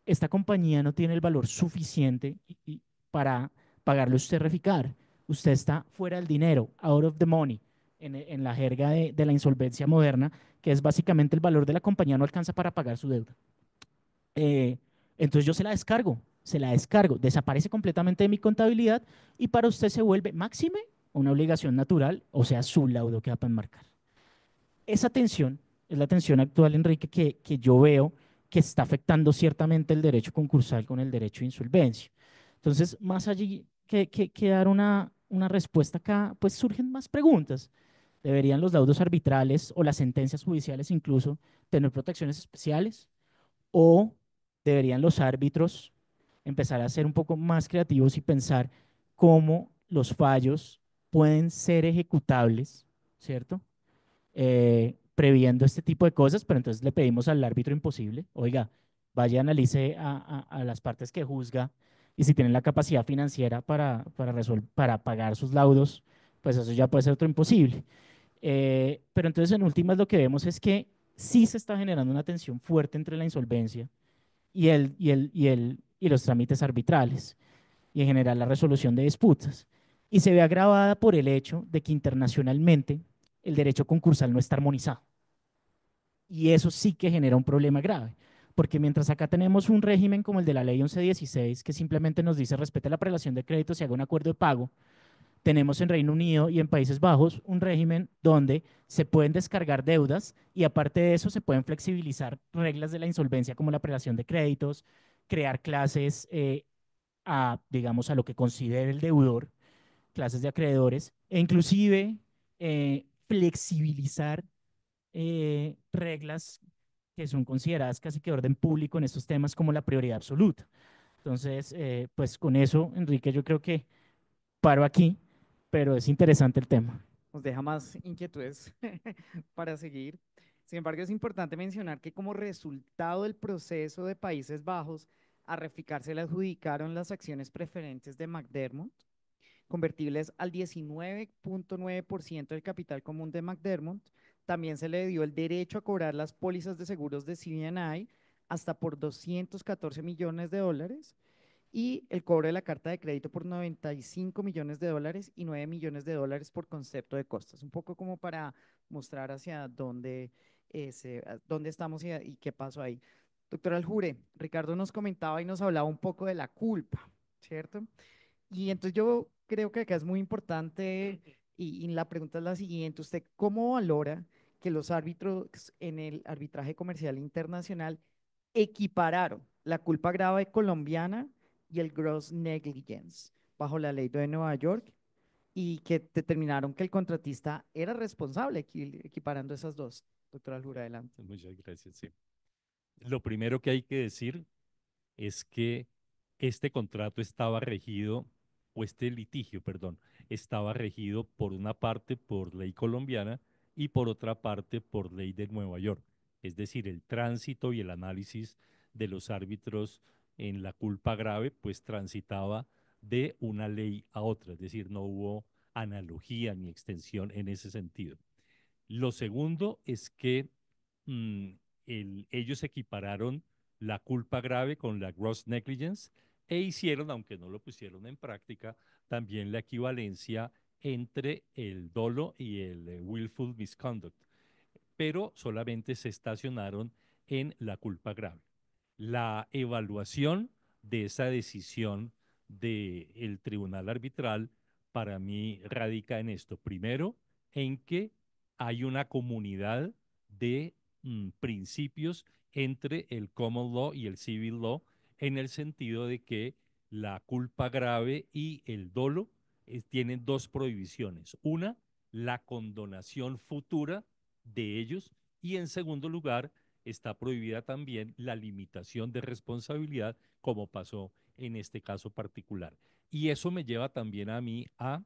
Speaker 5: esta compañía no tiene el valor suficiente para pagarle usted Reficar. Usted está fuera del dinero, out of the money, en, la jerga de, la insolvencia moderna, que es básicamente el valor de la compañía no alcanza para pagar su deuda. Eh, entonces yo se la descargo, se la descargo, desaparece completamente de mi contabilidad y para usted se vuelve máxime una obligación natural, o sea, su laudo que va enmarcar. Esa tensión es la tensión actual, Enrique, que, que yo veo que está afectando ciertamente el derecho concursal con el derecho de insolvencia. Entonces, más allí que, que, que dar una, una respuesta acá, pues surgen más preguntas. ¿Deberían los laudos arbitrales o las sentencias judiciales incluso tener protecciones especiales? ¿O deberían los árbitros empezar a ser un poco más creativos y pensar cómo los fallos pueden ser ejecutables, ¿cierto? Eh, previendo este tipo de cosas, pero entonces le pedimos al árbitro imposible, oiga, vaya, analice a, las partes que juzga y si tienen la capacidad financiera para, para, para pagar sus laudos, pues eso ya puede ser otro imposible. Eh, pero entonces en últimas lo que vemos es que sí se está generando una tensión fuerte entre la insolvencia y el, y el, y el, y los trámites arbitrales y en general la resolución de disputas. Y se ve agravada por el hecho de que internacionalmente el derecho concursal no está armonizado. Y eso sí que genera un problema grave, porque mientras acá tenemos un régimen como el de la ley 1116, que simplemente nos dice respete la prelación de créditos y haga un acuerdo de pago, tenemos en Reino Unido y en Países Bajos un régimen donde se pueden descargar deudas y aparte de eso se pueden flexibilizar reglas de la insolvencia como la prelación de créditos, crear clases eh, a, digamos, a lo que considere el deudor, clases de acreedores, e inclusive eh, flexibilizar eh, reglas que son consideradas casi que orden público en estos temas como la prioridad absoluta. Entonces, pues con eso, Enrique, yo creo que paro aquí, pero es interesante el tema.
Speaker 1: Nos deja más inquietudes para seguir. Sin embargo, es importante mencionar que como resultado del proceso de Países Bajos, a Reficar se le adjudicaron las acciones preferentes de McDermott, convertibles al 19.9% del capital común de McDermott. También se le dio el derecho a cobrar las pólizas de seguros de CBNI hasta por 214 millones de dólares y el cobro de la carta de crédito por 95 millones de dólares y 9 millones de dólares por concepto de costas. Un poco como para mostrar hacia dónde Ah, dónde estamos y, qué pasó ahí. Doctora Aljure, Ricardo nos comentaba y nos hablaba un poco de la culpa, ¿cierto? Y entonces yo creo que acá es muy importante y, y la pregunta es la siguiente, ¿usted cómo valora que los árbitros en el arbitraje comercial internacional equipararon la culpa grave colombiana y el gross negligence bajo la ley de Nueva York y que determinaron que el contratista era responsable equiparando esas dos. Doctora adelante. Muchas gracias,
Speaker 3: Lo primero que hay que decir es que este contrato estaba regido, o este litigio, perdón, estaba regido por una parte por ley colombiana y por otra parte por ley de Nueva York. Es decir, el tránsito y el análisis de los árbitros en la culpa grave, pues transitaba de una ley a otra, es decir, no hubo analogía ni extensión en ese sentido. Lo segundo es que mm, ellos equipararon la culpa grave con la gross negligence e hicieron, aunque no lo pusieron en práctica, también la equivalencia entre el dolo y el eh, willful misconduct, pero solamente se estacionaron en la culpa grave. La evaluación de esa decisión del el tribunal arbitral para mí radica en esto. Primero, en que hay una comunidad de mm, principios entre el common law y el civil law en el sentido de que la culpa grave y el dolo eh, tienen dos prohibiciones. Una, la condonación futura de ellos y en segundo lugar, está prohibida también la limitación de responsabilidad como pasó en este caso particular. Y eso me lleva también a mí a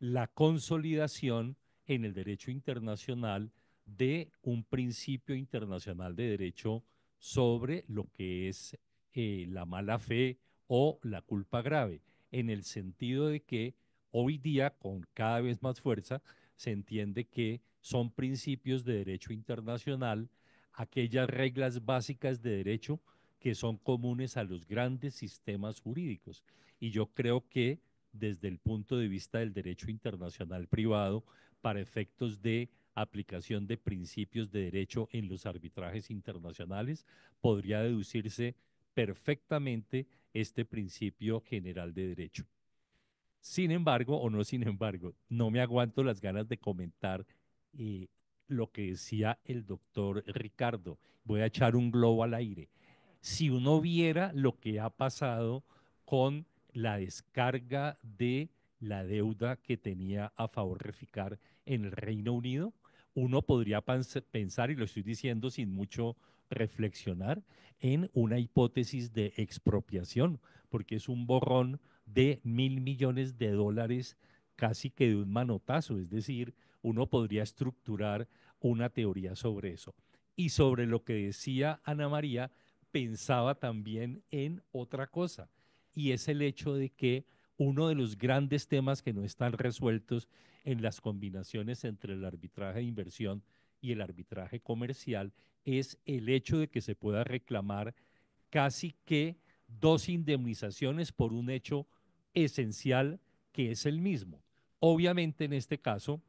Speaker 3: la consolidación en el derecho internacional de un principio internacional de derecho sobre lo que es eh, la mala fe o la culpa grave, en el sentido de que hoy día, con cada vez más fuerza, se entiende que son principios de derecho internacional aquellas reglas básicas de derecho que son comunes a los grandes sistemas jurídicos. Y yo creo que desde el punto de vista del derecho internacional privado, para efectos de aplicación de principios de derecho en los arbitrajes internacionales, podría deducirse perfectamente este principio general de derecho. Sin embargo, o no sin embargo, no me aguanto las ganas de comentar eh, lo que decía el doctor Ricardo. Voy a echar un globo al aire. Si uno viera lo que ha pasado con la descarga de la deuda que tenía a favor Reficar en el Reino Unido. Uno podría pensar, y lo estoy diciendo sin mucho reflexionar, en una hipótesis de expropiación, porque es un borrón de mil millones de dólares casi que de un manotazo, es decir, uno podría estructurar una teoría sobre eso. Y sobre lo que decía Ana María, pensaba también en otra cosa, y es el hecho de que uno de los grandes temas que no están resueltos en las combinaciones entre el arbitraje de inversión y el arbitraje comercial es el hecho de que se pueda reclamar casi que dos indemnizaciones por un hecho esencial que es el mismo. Obviamente en este caso,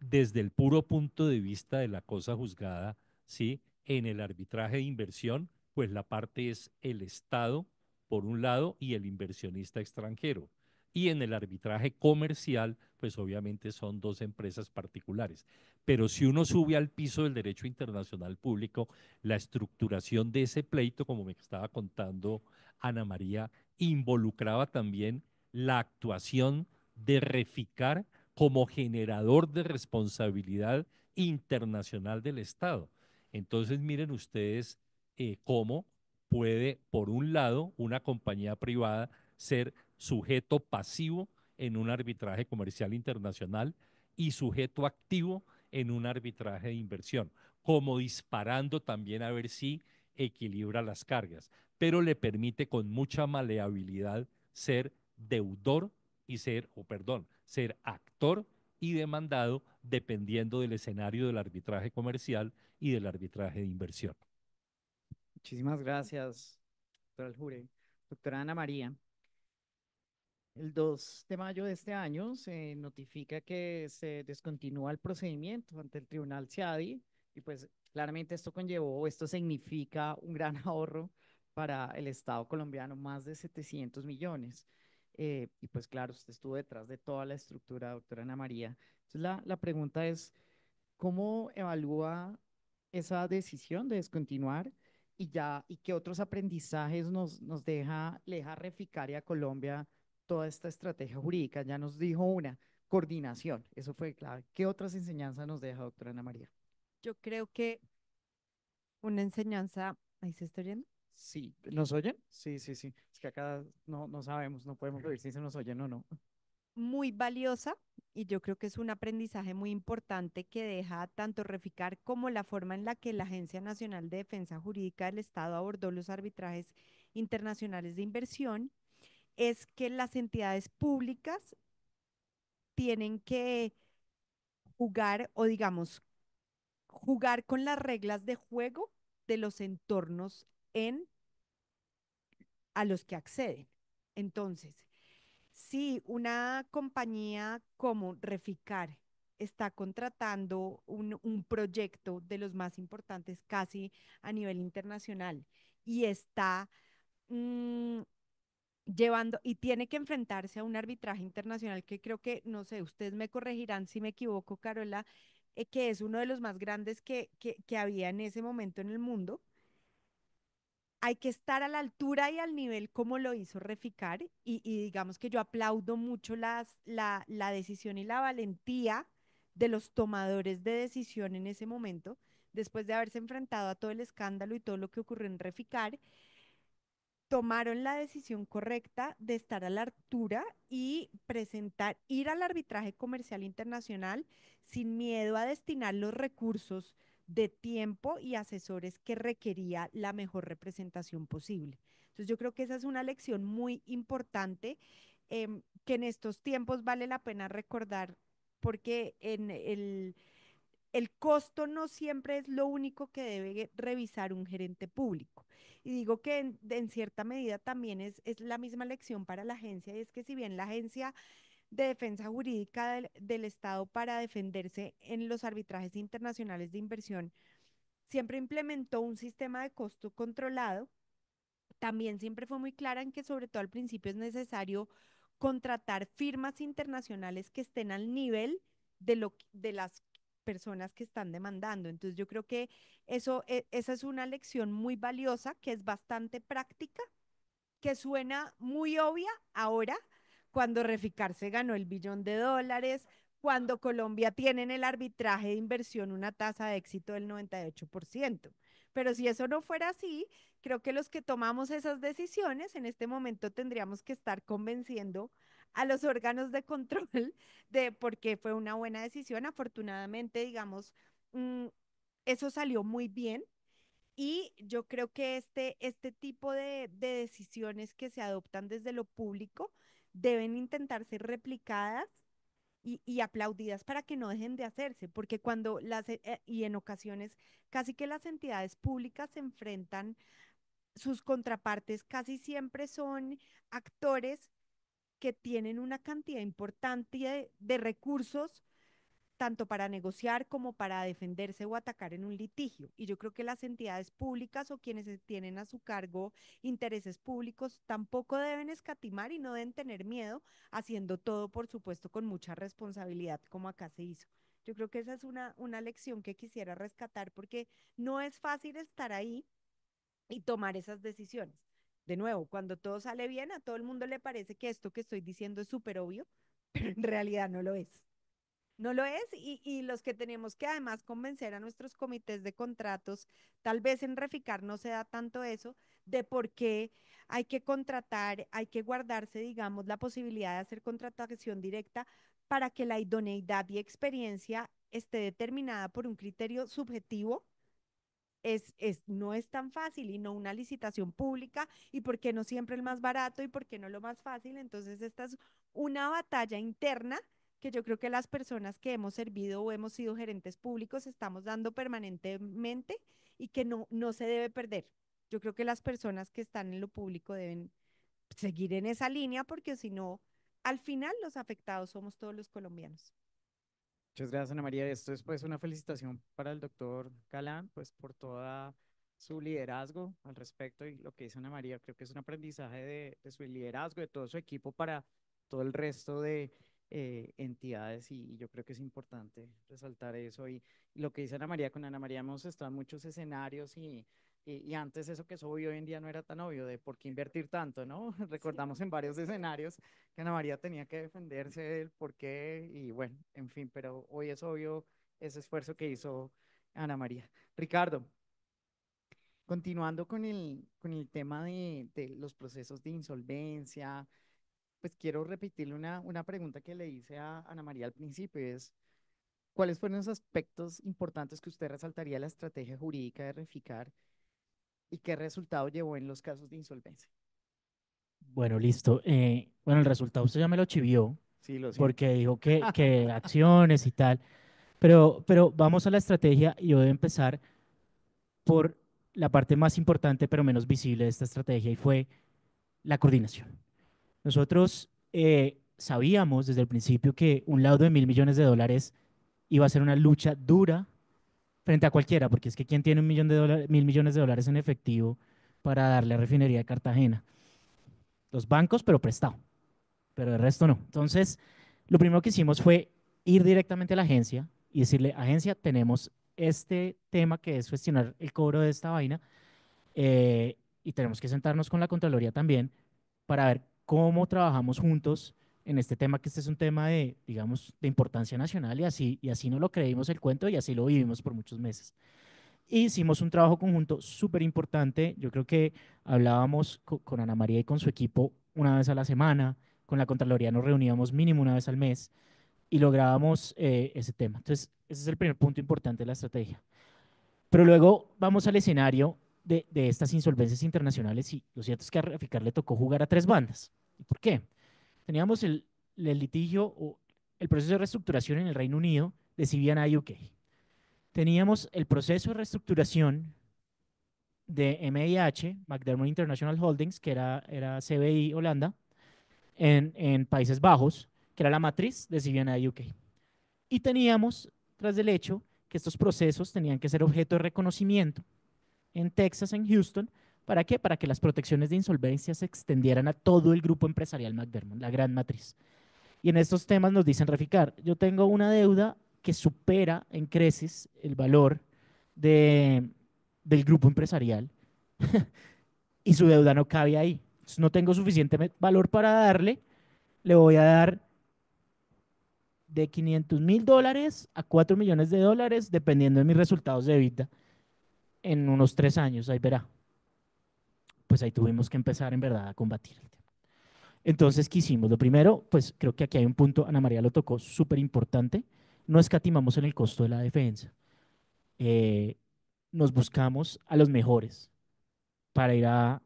Speaker 3: desde el puro punto de vista de la cosa juzgada, ¿sí? en el arbitraje de inversión, pues la parte es el Estado por un lado, y el inversionista extranjero. Y en el arbitraje comercial, pues obviamente son dos empresas particulares. Pero si uno sube al piso del derecho internacional público, la estructuración de ese pleito, como me estaba contando Ana María, involucraba también la actuación de Reficar como generador de responsabilidad internacional del Estado. Entonces, miren ustedes eh, cómo puede, por un lado, una compañía privada ser sujeto pasivo en un arbitraje comercial internacional y sujeto activo en un arbitraje de inversión, como disparando también a ver si equilibra las cargas, pero le permite con mucha maleabilidad ser deudor y ser, o perdón, ser actor y demandado dependiendo del escenario del arbitraje comercial y del arbitraje de inversión.
Speaker 1: Muchísimas gracias, doctora Aljure. Doctora Ana María. El 2 de mayo de este año se notifica que se descontinúa el procedimiento ante el Tribunal CIADI y pues claramente esto conllevó, esto significa un gran ahorro para el Estado colombiano, más de 700 millones. Eh, y pues claro, usted estuvo detrás de toda la estructura, doctora Ana María. Entonces la pregunta es, ¿cómo evalúa esa decisión de descontinuar? y ya y qué otros aprendizajes nos, nos deja, le deja reficar a Colombia toda esta estrategia jurídica. Ya nos dijo una, coordinación, eso fue claro. ¿Qué otras enseñanzas nos deja, doctora Ana María?
Speaker 4: Yo creo que una enseñanza, ¿ahí se está oyendo?
Speaker 1: Sí, ¿nos oyen? Sí, sí, sí. Es que acá no, no sabemos, no podemos ver si se nos oyen o no
Speaker 4: muy valiosa y yo creo que es un aprendizaje muy importante que deja tanto Reficar como la forma en la que la Agencia Nacional de Defensa Jurídica del Estado abordó los arbitrajes internacionales de inversión, es que las entidades públicas tienen que jugar o digamos, jugar con las reglas de juego de los entornos en a los que acceden. Entonces, si una compañía como Reficar está contratando un, proyecto de los más importantes casi a nivel internacional y está mm, llevando y tiene que enfrentarse a un arbitraje internacional que creo que, no sé, ustedes me corregirán si me equivoco, Carola, eh, que es uno de los más grandes que, que, que había en ese momento en el mundo hay que estar a la altura y al nivel como lo hizo Reficar y, digamos que yo aplaudo mucho la, la, decisión y la valentía de los tomadores de decisión en ese momento, después de haberse enfrentado a todo el escándalo y todo lo que ocurrió en Reficar, tomaron la decisión correcta de estar a la altura y presentar, ir al arbitraje comercial internacional sin miedo a destinar los recursos de tiempo y asesores que requería la mejor representación posible. Entonces yo creo que esa es una lección muy importante em, que en estos tiempos vale la pena recordar porque en el, costo no siempre es lo único que debe revisar un gerente público. Y digo que en, cierta medida también es, es la misma lección para la agencia y es que si bien la agencia de defensa jurídica del, Estado para defenderse en los arbitrajes internacionales de inversión, siempre implementó un sistema de costo controlado. También siempre fue muy clara en que sobre todo al principio es necesario contratar firmas internacionales que estén al nivel de, lo, de las personas que están demandando. Entonces yo creo que eso, e, esa es una lección muy valiosa, que es bastante práctica, que suena muy obvia ahora, cuando Reficar se ganó el billón de dólares, cuando Colombia tiene en el arbitraje de inversión una tasa de éxito del 98%. Pero si eso no fuera así, creo que los que tomamos esas decisiones en este momento tendríamos que estar convenciendo a los órganos de control de por qué fue una buena decisión. Afortunadamente, digamos, mm, eso salió muy bien. Y yo creo que este, este tipo de decisiones que se adoptan desde lo público deben intentar ser replicadas y, aplaudidas para que no dejen de hacerse, porque cuando las, eh, eh, y en ocasiones casi que las entidades públicas se enfrentan, sus contrapartes casi siempre son actores que tienen una cantidad importante de recursos tanto para negociar como para defenderse o atacar en un litigio. Y yo creo que las entidades públicas o quienes tienen a su cargo intereses públicos tampoco deben escatimar y no deben tener miedo haciendo todo, por supuesto, con mucha responsabilidad como acá se hizo. Yo creo que esa es una, una lección que quisiera rescatar porque no es fácil estar ahí y tomar esas decisiones. De nuevo, cuando todo sale bien, a todo el mundo le parece que esto que estoy diciendo es súper obvio, pero en realidad no lo es no lo es y, los que tenemos que además convencer a nuestros comités de contratos, tal vez en Reficar no se da tanto eso, de por qué hay que contratar, hay que guardarse, digamos, la posibilidad de hacer contratación directa para que la idoneidad y experiencia esté determinada por un criterio subjetivo. Es, no es tan fácil y no una licitación pública y por qué no siempre el más barato y por qué no lo más fácil. Entonces, esta es una batalla interna que yo creo que las personas que hemos servido o hemos sido gerentes públicos estamos dando permanentemente y que no, no se debe perder. Yo creo que las personas que están en lo público deben seguir en esa línea porque si no, al final los afectados somos todos los colombianos.
Speaker 1: Muchas gracias, Ana María. Esto es pues, una felicitación para el doctor Calán pues por toda su liderazgo al respecto y lo que dice Ana María, creo que es un aprendizaje de, de su liderazgo, de todo su equipo para todo el resto de eh, entidades y, yo creo que es importante resaltar eso. Y, lo que dice Ana María, con Ana María hemos estado en muchos escenarios y, y, antes eso que es obvio hoy en día no era tan obvio de por qué invertir tanto, ¿no? Recordamos en varios escenarios que Ana María tenía que defenderse del por qué y bueno, en fin, pero hoy es obvio ese esfuerzo que hizo Ana María. Ricardo. Continuando con el, con el tema de, de los procesos de insolvencia, pues quiero repetirle una, una pregunta que le hice a Ana María al principio, es, ¿cuáles fueron los aspectos importantes que usted resaltaría la estrategia jurídica de Reficar y qué resultado llevó en los casos de insolvencia?
Speaker 5: Bueno, listo. Eh, bueno, el resultado usted ya me lo chivió, sí, lo porque dijo que, que acciones y tal, pero, pero vamos a la estrategia y yo a empezar por la parte más importante pero menos visible de esta estrategia y fue la coordinación. Nosotros eh, sabíamos desde el principio que un laudo de mil millones de dólares iba a ser una lucha dura frente a cualquiera, porque es que ¿quién tiene un millón de mil millones de dólares en efectivo para darle a refinería de Cartagena. Los bancos, pero prestado, pero el resto no. Entonces, lo primero que hicimos fue ir directamente a la agencia y decirle, agencia, tenemos este tema que es gestionar el cobro de esta vaina eh, y tenemos que sentarnos con la Contraloría también para ver cómo trabajamos juntos en este tema, que este es un tema de, digamos, de importancia nacional y así, y así no lo creímos el cuento y así lo vivimos por muchos meses. Hicimos un trabajo conjunto súper importante. Yo creo que hablábamos con, Ana María y con su equipo una vez a la semana, con la Contraloría nos reuníamos mínimo una vez al mes y lográbamos eh, ese tema. Entonces, ese es el primer punto importante de la estrategia. Pero luego vamos al escenario de, estas insolvencias internacionales y lo cierto es que a Reficar le tocó jugar a tres bandas. ¿Y por qué? Teníamos el, litigio o el proceso de reestructuración en el Reino Unido de a UK. Teníamos el proceso de reestructuración de MIH, McDermott International Holdings, que era, era CBI Holanda, en, en Países Bajos, que era la matriz de a UK. Y teníamos, tras del hecho, que estos procesos tenían que ser objeto de reconocimiento en Texas, en Houston. ¿Para qué? Para que las protecciones de insolvencia se extendieran a todo el grupo empresarial McDermott, la gran matriz. Y en estos temas nos dicen Reficar, yo tengo una deuda que supera en creces el valor de, del grupo empresarial y su deuda no cabe ahí. no tengo suficiente valor para darle, le voy a dar de 500 mil dólares a 4 millones de dólares dependiendo de mis resultados de vida en unos tres años, ahí verá. Pues ahí tuvimos que empezar en verdad a combatir Entonces, ¿qué hicimos? Lo primero, pues creo que aquí hay un punto, Ana María lo tocó, súper importante. No escatimamos en el costo de la defensa. Eh, nos buscamos a los mejores para ir a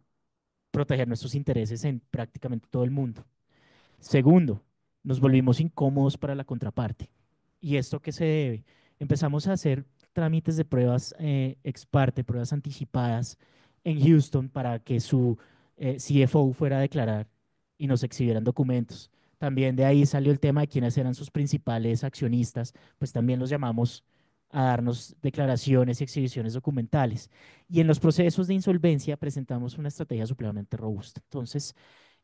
Speaker 5: proteger nuestros intereses en prácticamente todo el mundo. Segundo, nos volvimos incómodos para la contraparte. ¿Y esto qué se debe? Empezamos a hacer trámites de pruebas eh, ex parte, pruebas anticipadas en Houston para que su eh, CFO fuera a declarar y nos exhibieran documentos. También de ahí salió el tema de quiénes eran sus principales accionistas, pues también los llamamos a darnos declaraciones y exhibiciones documentales. Y en los procesos de insolvencia presentamos una estrategia supremamente robusta. Entonces,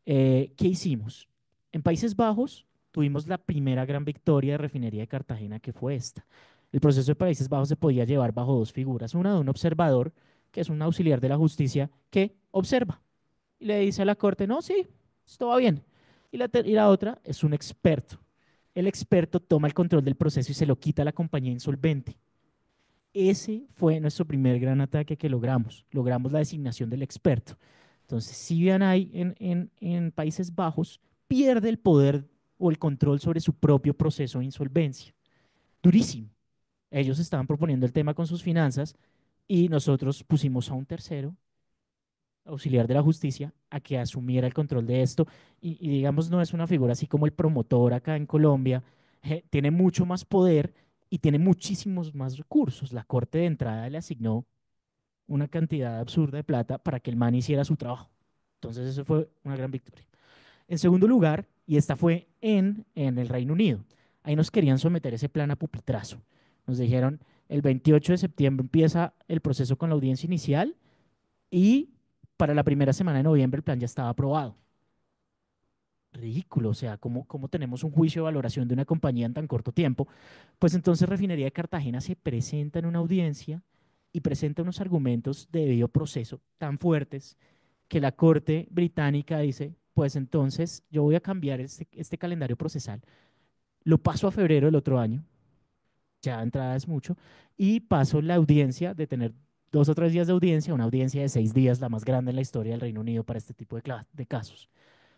Speaker 5: eh, ¿qué hicimos? En Países Bajos tuvimos la primera gran victoria de refinería de Cartagena, que fue esta. El proceso de Países Bajos se podía llevar bajo dos figuras, una de un observador, que es un auxiliar de la justicia, que observa y le dice a la corte, no, sí, esto va bien. Y la, otra es un experto. El experto toma el control del proceso y se lo quita a la compañía insolvente. Ese fue nuestro primer gran ataque que logramos. Logramos la designación del experto. Entonces, si bien hay en Países Bajos pierde el poder o el control sobre su propio proceso de insolvencia. Durísimo. Ellos estaban proponiendo el tema con sus finanzas y nosotros pusimos a un tercero, auxiliar de la justicia, a que asumiera el control de esto. Y, digamos, no es una figura así como el promotor acá en Colombia, tiene mucho más poder y tiene muchísimos más recursos. La corte de entrada le asignó una cantidad absurda de plata para que el man hiciera su trabajo. Entonces, eso fue una gran victoria. En segundo lugar, y esta fue en, en el Reino Unido, ahí nos querían someter ese plan a pupitrazo. Nos dijeron, el 28 de septiembre empieza el proceso con la audiencia inicial y para la primera semana de noviembre el plan ya estaba aprobado. Ridículo, o sea, ¿cómo, cómo tenemos un juicio de valoración de una compañía en tan corto tiempo? Pues entonces Refinería de Cartagena se presenta en una audiencia y presenta unos argumentos de debido proceso tan fuertes que la Corte Británica dice, pues entonces yo voy a cambiar este, este calendario procesal, lo paso a febrero del otro año, ya entrada es mucho, y pasó la audiencia de tener dos o tres días de audiencia, una audiencia de seis días, la más grande en la historia del Reino Unido para este tipo de, de casos.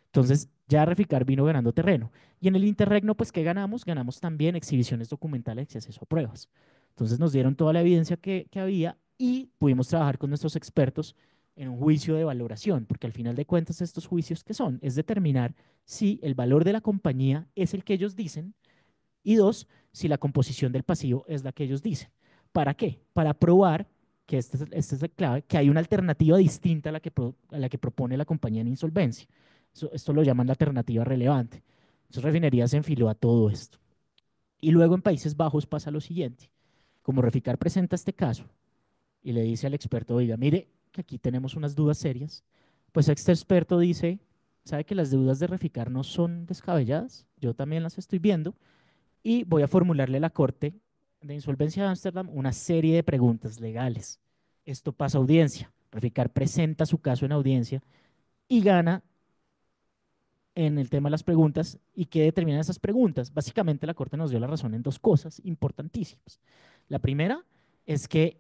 Speaker 5: Entonces, ya Reficar vino ganando terreno. Y en el interregno, pues, ¿qué ganamos? Ganamos también exhibiciones documentales y acceso a pruebas. Entonces, nos dieron toda la evidencia que, que había y pudimos trabajar con nuestros expertos en un juicio de valoración, porque al final de cuentas estos juicios que son es determinar si el valor de la compañía es el que ellos dicen y dos, si la composición del pasivo es la que ellos dicen. ¿Para qué? Para probar que esta es, la clave, que hay una alternativa distinta a la que, propone la compañía en insolvencia. Esto, lo llaman la alternativa relevante. Entonces Refinería se enfiló a todo esto. Y luego en Países Bajos pasa lo siguiente. Como Reficar presenta este caso y le dice al experto, oiga, mire que aquí tenemos unas dudas serias, pues este experto dice, ¿sabe que las deudas de Reficar no son descabelladas? Yo también las estoy viendo y voy a formularle a la Corte de Insolvencia de Ámsterdam una serie de preguntas legales. Esto pasa a audiencia. Reficar presenta su caso en audiencia y gana en el tema de las preguntas y qué determinan esas preguntas. Básicamente la Corte nos dio la razón en dos cosas importantísimas. La primera es que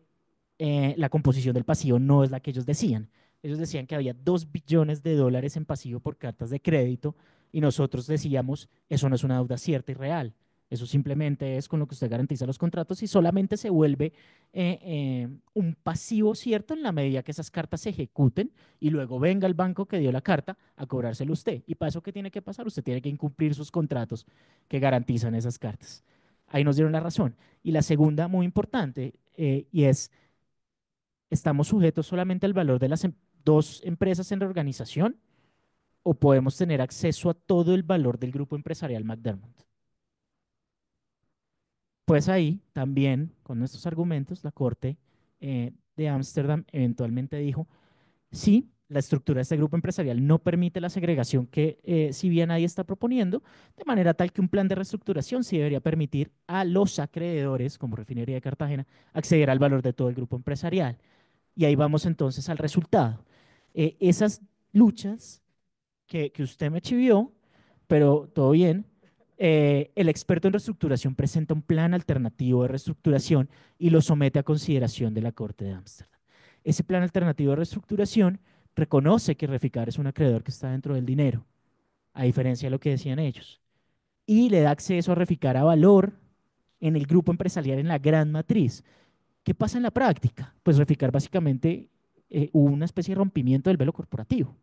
Speaker 5: eh, la composición del pasivo no es la que ellos decían. Ellos decían que había dos billones de dólares en pasivo por cartas de crédito y nosotros decíamos, eso no es una deuda cierta y real. Eso simplemente es con lo que usted garantiza los contratos y solamente se vuelve eh, eh, un pasivo cierto en la medida que esas cartas se ejecuten y luego venga el banco que dio la carta a cobrárselo usted. ¿Y para eso qué tiene que pasar? Usted tiene que incumplir sus contratos que garantizan esas cartas. Ahí nos dieron la razón. Y la segunda, muy importante, eh, y es, ¿estamos sujetos solamente al valor de las em-, dos empresas en reorganización o podemos tener acceso a todo el valor del grupo empresarial McDermott? pues ahí también, con nuestros argumentos, la Corte eh, de Ámsterdam eventualmente dijo, sí, la estructura de este grupo empresarial no permite la segregación que eh, si bien ahí está proponiendo, de manera tal que un plan de reestructuración sí debería permitir a los acreedores, como Refinería de Cartagena, acceder al valor de todo el grupo empresarial. Y ahí vamos entonces al resultado. Eh, esas luchas que, que usted me chivió, pero todo bien, eh, el experto en reestructuración presenta un plan alternativo de reestructuración y lo somete a consideración de la Corte de Ámsterdam. Ese plan alternativo de reestructuración reconoce que Reficar es un acreedor que está dentro del dinero, a diferencia de lo que decían ellos, y le da acceso a Reficar a valor en el grupo empresarial en la gran matriz. ¿Qué pasa en la práctica? Pues Reficar básicamente eh, hubo una especie de rompimiento del velo corporativo,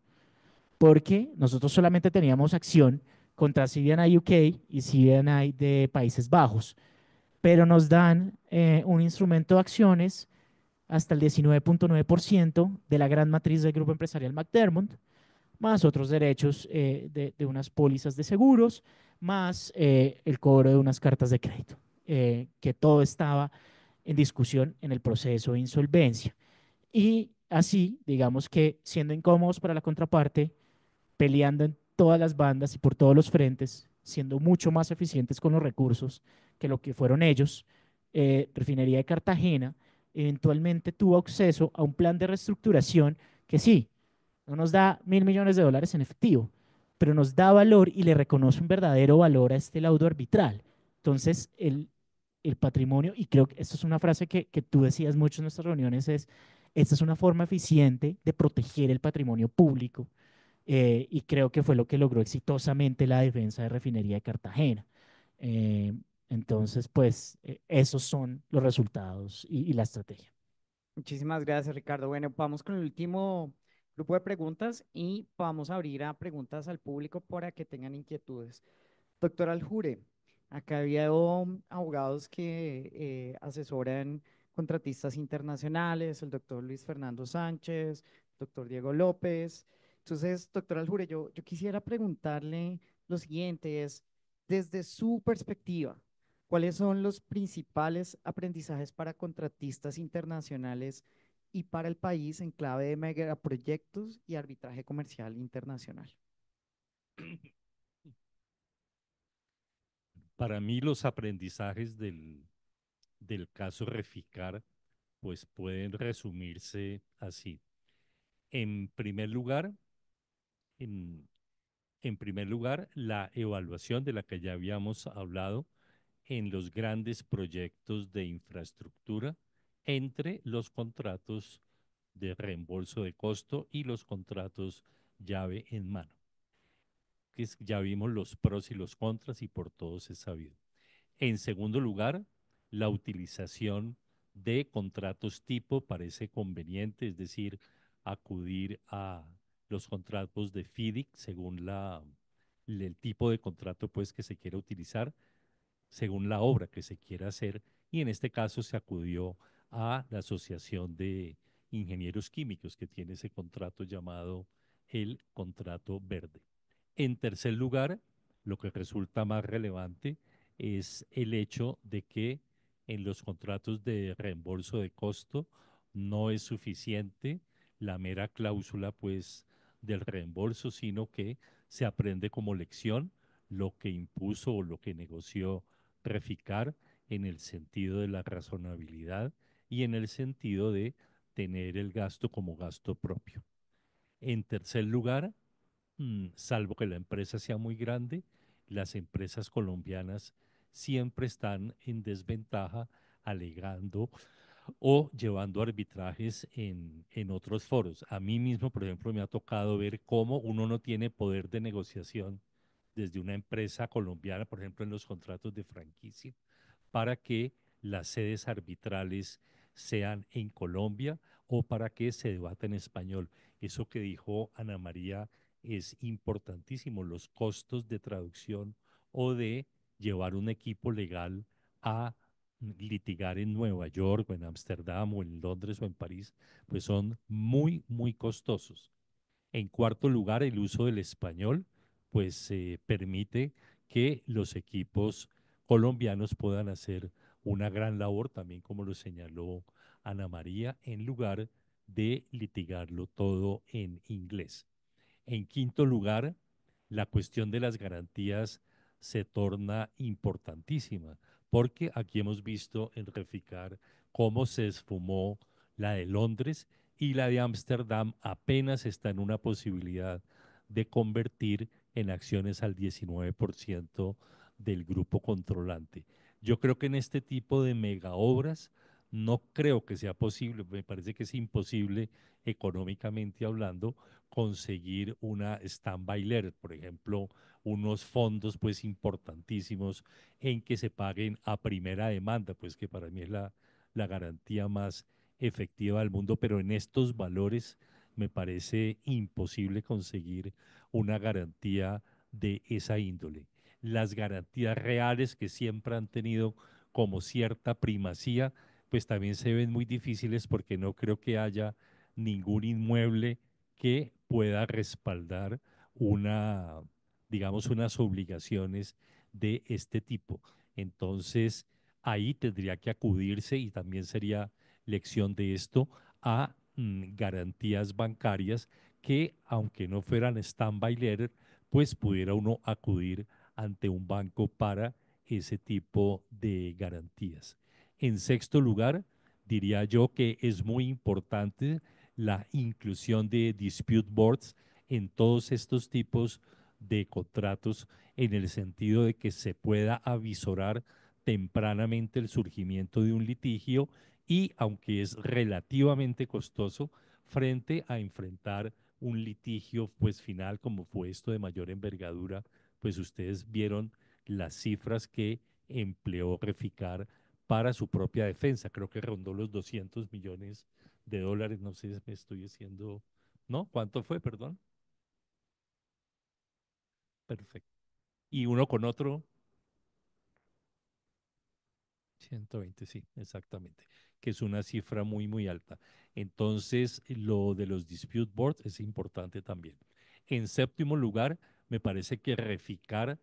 Speaker 5: porque nosotros solamente teníamos acción contra CBNI UK y CBNI de Países Bajos, pero nos dan eh, un instrumento de acciones hasta el 19.9% de la gran matriz del grupo empresarial McDermott, más otros derechos eh, de, unas pólizas de seguros, más eh, el cobro de unas cartas de crédito, que todo estaba en discusión en el proceso de insolvencia. Y así, digamos que siendo incómodos para la contraparte, peleando en todas las bandas y por todos los frentes, siendo mucho más eficientes con los recursos que lo que fueron ellos, eh, Refinería de Cartagena eventualmente tuvo acceso a un plan de reestructuración que sí, no nos da mil millones de dólares en efectivo, pero nos da valor y le reconoce un verdadero valor a este laudo arbitral. Entonces, el, el patrimonio, y creo que esta es una frase que, que tú decías mucho en nuestras reuniones, es, esta es una forma eficiente de proteger el patrimonio público eh, y creo que fue lo que logró exitosamente la defensa de refinería de Cartagena. Eh, entonces, pues eh, esos son los resultados y, la estrategia.
Speaker 1: Muchísimas gracias, Ricardo. Bueno, vamos con el último grupo de preguntas y vamos a abrir a preguntas al público para que tengan inquietudes. Doctor Aljure, acá había abogados que asesoran contratistas internacionales, el doctor Luis Fernando Sánchez, doctor Diego López, entonces, doctora Aljure, yo, quisiera preguntarle lo siguiente, es desde su perspectiva, ¿cuáles son los principales aprendizajes para contratistas internacionales y para el país en clave de megaproyectos y arbitraje comercial internacional?
Speaker 3: Para mí los aprendizajes del, del caso Reficar pues pueden resumirse así. En primer lugar, en, primer lugar, la evaluación de la que ya habíamos hablado en los grandes proyectos de infraestructura entre los contratos de reembolso de costo y los contratos llave en mano. Que ya vimos los pros y los contras y por todos es sabido. En segundo lugar, la utilización de contratos tipo parece conveniente, es decir, acudir a los contratos de FIDIC según la, el tipo de contrato pues, que se quiera utilizar, según la obra que se quiera hacer. Y en este caso se acudió a la Asociación de Ingenieros Químicos que tiene ese contrato llamado el contrato verde. En tercer lugar, lo que resulta más relevante es el hecho de que en los contratos de reembolso de costo no es suficiente la mera cláusula pues del reembolso, sino que se aprende como lección lo que impuso o lo que negoció Reficar en el sentido de la razonabilidad y en el sentido de tener el gasto como gasto propio. En tercer lugar, mm, salvo que la empresa sea muy grande, las empresas colombianas siempre están en desventaja alegando o llevando arbitrajes en, en otros foros. A mí mismo, por ejemplo, me ha tocado ver cómo uno no tiene poder de negociación desde una empresa colombiana, por ejemplo, en los contratos de franquicia, para que las sedes arbitrales sean en Colombia o para que se debata en español. Eso que dijo Ana María es importantísimo, los costos de traducción o de llevar un equipo legal a litigar en Nueva York o en Ámsterdam o en Londres o en París, pues son muy, muy costosos. En cuarto lugar, el uso del español, pues eh, permite que los equipos colombianos puedan hacer una gran labor, también como lo señaló Ana María, en lugar de litigarlo todo en inglés. En quinto lugar, la cuestión de las garantías se torna importantísima porque aquí hemos visto en Reficar cómo se esfumó la de Londres y la de Ámsterdam apenas está en una posibilidad de convertir en acciones al 19% del grupo controlante. Yo creo que en este tipo de mega obras no creo que sea posible, me parece que es imposible económicamente hablando conseguir una stand-by letter, por ejemplo, unos fondos pues importantísimos en que se paguen a primera demanda, pues que para mí es la, la garantía más efectiva del mundo, pero en estos valores me parece imposible conseguir una garantía de esa índole. Las garantías reales que siempre han tenido como cierta primacía pues también se ven muy difíciles porque no creo que haya ningún inmueble que pueda respaldar una, digamos, unas obligaciones de este tipo. Entonces, ahí tendría que acudirse y también sería lección de esto a mm, garantías bancarias que, aunque no fueran stand-by letter, pues pudiera uno acudir ante un banco para ese tipo de garantías. En sexto lugar, diría yo que es muy importante la inclusión de dispute boards en todos estos tipos de contratos en el sentido de que se pueda avisorar tempranamente el surgimiento de un litigio y, aunque es relativamente costoso, frente a enfrentar un litigio pues final como fue esto de mayor envergadura, pues ustedes vieron las cifras que empleó Reficar para su propia defensa. Creo que rondó los 200 millones de dólares. No sé si me estoy haciendo, ¿no? ¿Cuánto fue? Perdón. Perfecto. Y uno con otro. 120, sí, exactamente, que es una cifra muy, muy alta. Entonces, lo de los dispute boards es importante también. En séptimo lugar, me parece que Reficar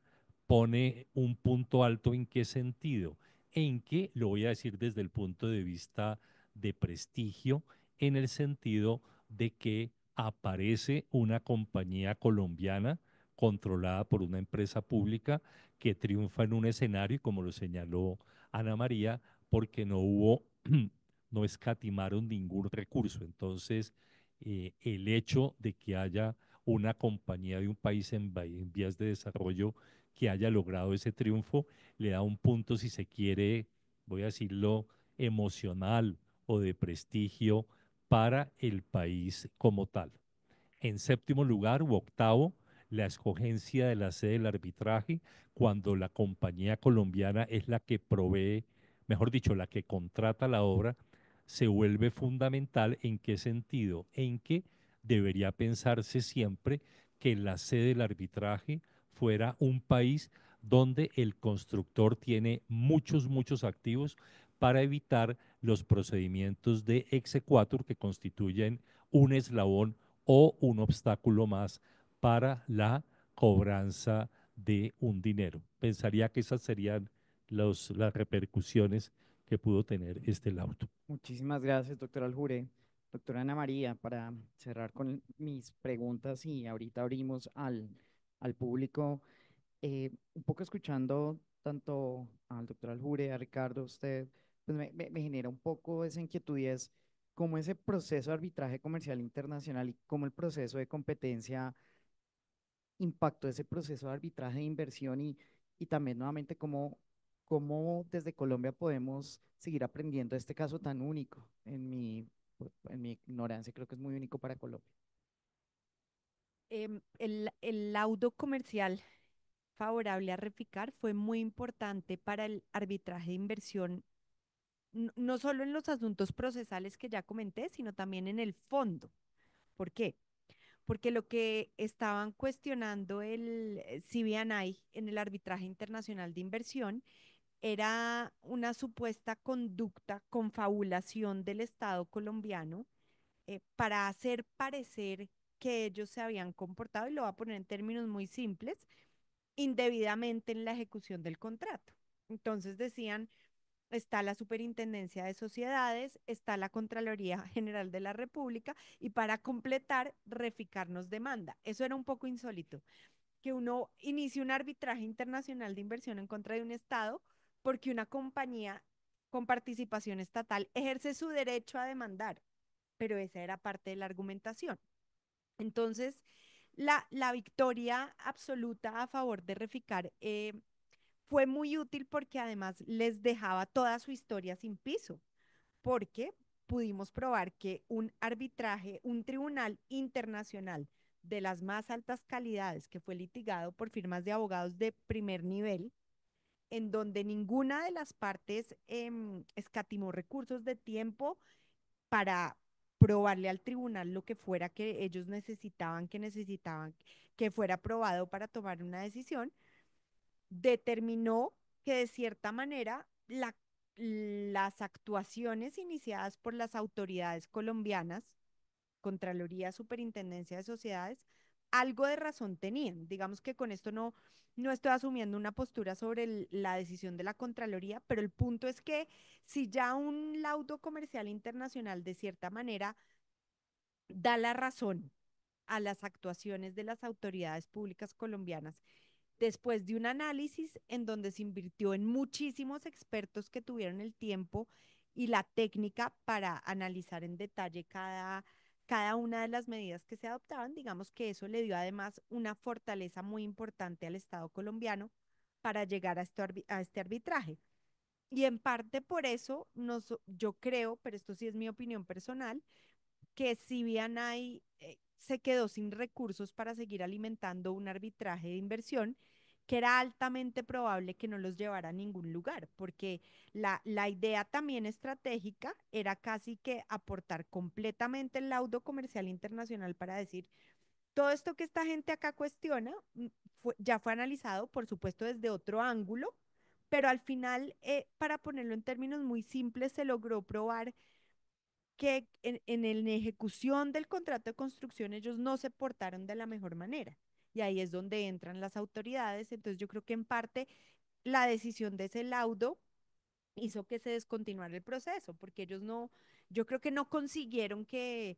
Speaker 3: pone un punto alto en qué sentido, en que lo voy a decir desde el punto de vista de prestigio, en el sentido de que aparece una compañía colombiana controlada por una empresa pública que triunfa en un escenario, como lo señaló Ana María, porque no hubo, no escatimaron ningún recurso. Entonces, eh, el hecho de que haya una compañía de un país en vías de desarrollo que haya logrado ese triunfo, le da un punto, si se quiere, voy a decirlo, emocional o de prestigio para el país como tal. En séptimo lugar u octavo, la escogencia de la sede del arbitraje cuando la compañía colombiana es la que provee, mejor dicho, la que contrata la obra, se vuelve fundamental en qué sentido, en que debería pensarse siempre que la sede del arbitraje fuera un país donde el constructor tiene muchos, muchos activos para evitar los procedimientos de exequatur que constituyen un eslabón o un obstáculo más para la cobranza de un dinero. Pensaría que esas serían los, las repercusiones que pudo tener este laudo.
Speaker 1: Muchísimas gracias, doctor Aljure. Doctora Ana María, para cerrar con mis preguntas y ahorita abrimos al al público. Eh, un poco escuchando tanto al doctor Aljure, a Ricardo, usted, pues me, genera un poco esa inquietud y es cómo ese proceso de arbitraje comercial internacional y cómo el proceso de competencia impactó ese proceso de arbitraje de inversión y, también nuevamente cómo, cómo desde Colombia podemos seguir aprendiendo este caso tan único. En mi, en mi ignorancia creo que es muy único para Colombia.
Speaker 4: Em, el, laudo comercial favorable a Reficar fue muy importante para el arbitraje de inversión, no solo en los asuntos procesales que ya comenté, sino también en el fondo. ¿Por qué? Porque lo que estaban cuestionando el eh, CBNI en el arbitraje internacional de inversión era una supuesta conducta, confabulación del Estado colombiano eh, para hacer parecer que ellos se habían comportado, y lo voy a poner en términos muy simples, indebidamente en la ejecución del contrato. Entonces decían, está la Superintendencia de Sociedades, está la Contraloría General de la República y para completar, reficarnos demanda. Eso era un poco insólito, que uno inicie un arbitraje internacional de inversión en contra de un Estado porque una compañía con participación estatal ejerce su derecho a demandar, pero esa era parte de la argumentación. Entonces, la, victoria absoluta a favor de Reficar eh, fue muy útil porque además les dejaba toda su historia sin piso, porque pudimos probar que un arbitraje, un tribunal internacional de las más altas calidades que fue litigado por firmas de abogados de primer nivel, en donde ninguna de las partes em, escatimó recursos de tiempo para probarle al tribunal lo que fuera que ellos necesitaban, que necesitaban que fuera aprobado para tomar una decisión, determinó que de cierta manera las actuaciones iniciadas por las autoridades colombianas, Contraloría, Superintendencia de Sociedades, algo de razón tenían. Digamos que con esto no, no estoy asumiendo una postura sobre la decisión de la Contraloría, pero el punto es que si ya un laudo comercial internacional de cierta manera da la razón a las actuaciones de las autoridades públicas colombianas, después de un análisis en donde se invirtió en muchísimos expertos que tuvieron el tiempo y la técnica para analizar en detalle cada cada una de las medidas que se adoptaban, digamos que eso le dio además una fortaleza muy importante al Estado colombiano para llegar a este, a arbitraje. Y en parte por eso yo creo, pero esto sí es mi opinión personal, que si bien eh, se quedó sin recursos para seguir alimentando un arbitraje de inversión que era altamente probable que no los llevara a ningún lugar, porque la, idea también estratégica era casi que aportar completamente el laudo comercial internacional para decir, todo esto que esta gente acá cuestiona mm, ya fue analizado, por supuesto, desde otro ángulo, pero al final, eh, para ponerlo en términos muy simples, se logró probar que en, en, ejecución del contrato de construcción ellos no se portaron de la mejor manera y ahí es donde entran las autoridades. Entonces yo creo que en parte la decisión de ese laudo hizo que se descontinuara el proceso, porque ellos no, yo creo que no consiguieron que,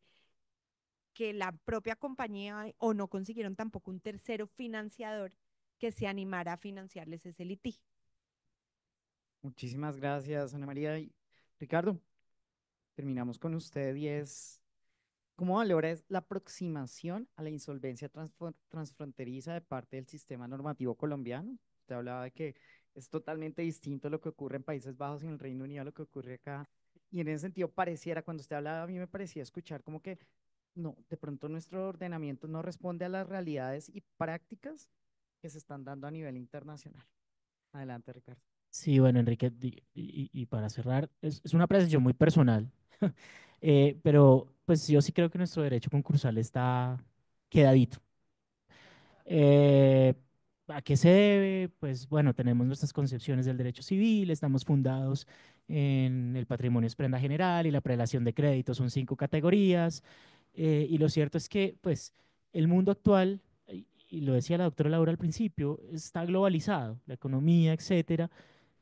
Speaker 4: que la propia compañía o no consiguieron tampoco un tercero financiador que se animara a financiarles ese litigio.
Speaker 1: Muchísimas gracias, Ana María. Y Ricardo, terminamos con usted y es ¿Cómo valora la aproximación a la insolvencia transfronteriza de parte del sistema normativo colombiano? Usted hablaba de que es totalmente distinto lo que ocurre en Países Bajos y en el Reino Unido a lo que ocurre acá. Y en ese sentido pareciera, cuando usted hablaba, a mí me parecía escuchar como que no, de pronto nuestro ordenamiento no responde a las realidades y prácticas que se están dando a nivel internacional. Adelante, Ricardo.
Speaker 5: Sí, bueno, Enrique, y, para cerrar, es, una apreciación muy personal, eh, pero pues yo sí creo que nuestro derecho concursal está quedadito. Eh, ¿A qué se debe? Pues bueno, tenemos nuestras concepciones del derecho civil, estamos fundados en el patrimonio es prenda general y la prelación de créditos son cinco categorías. Eh, y lo cierto es que, pues, el mundo actual, y lo decía la doctora Laura al principio, está globalizado, la economía, etcétera,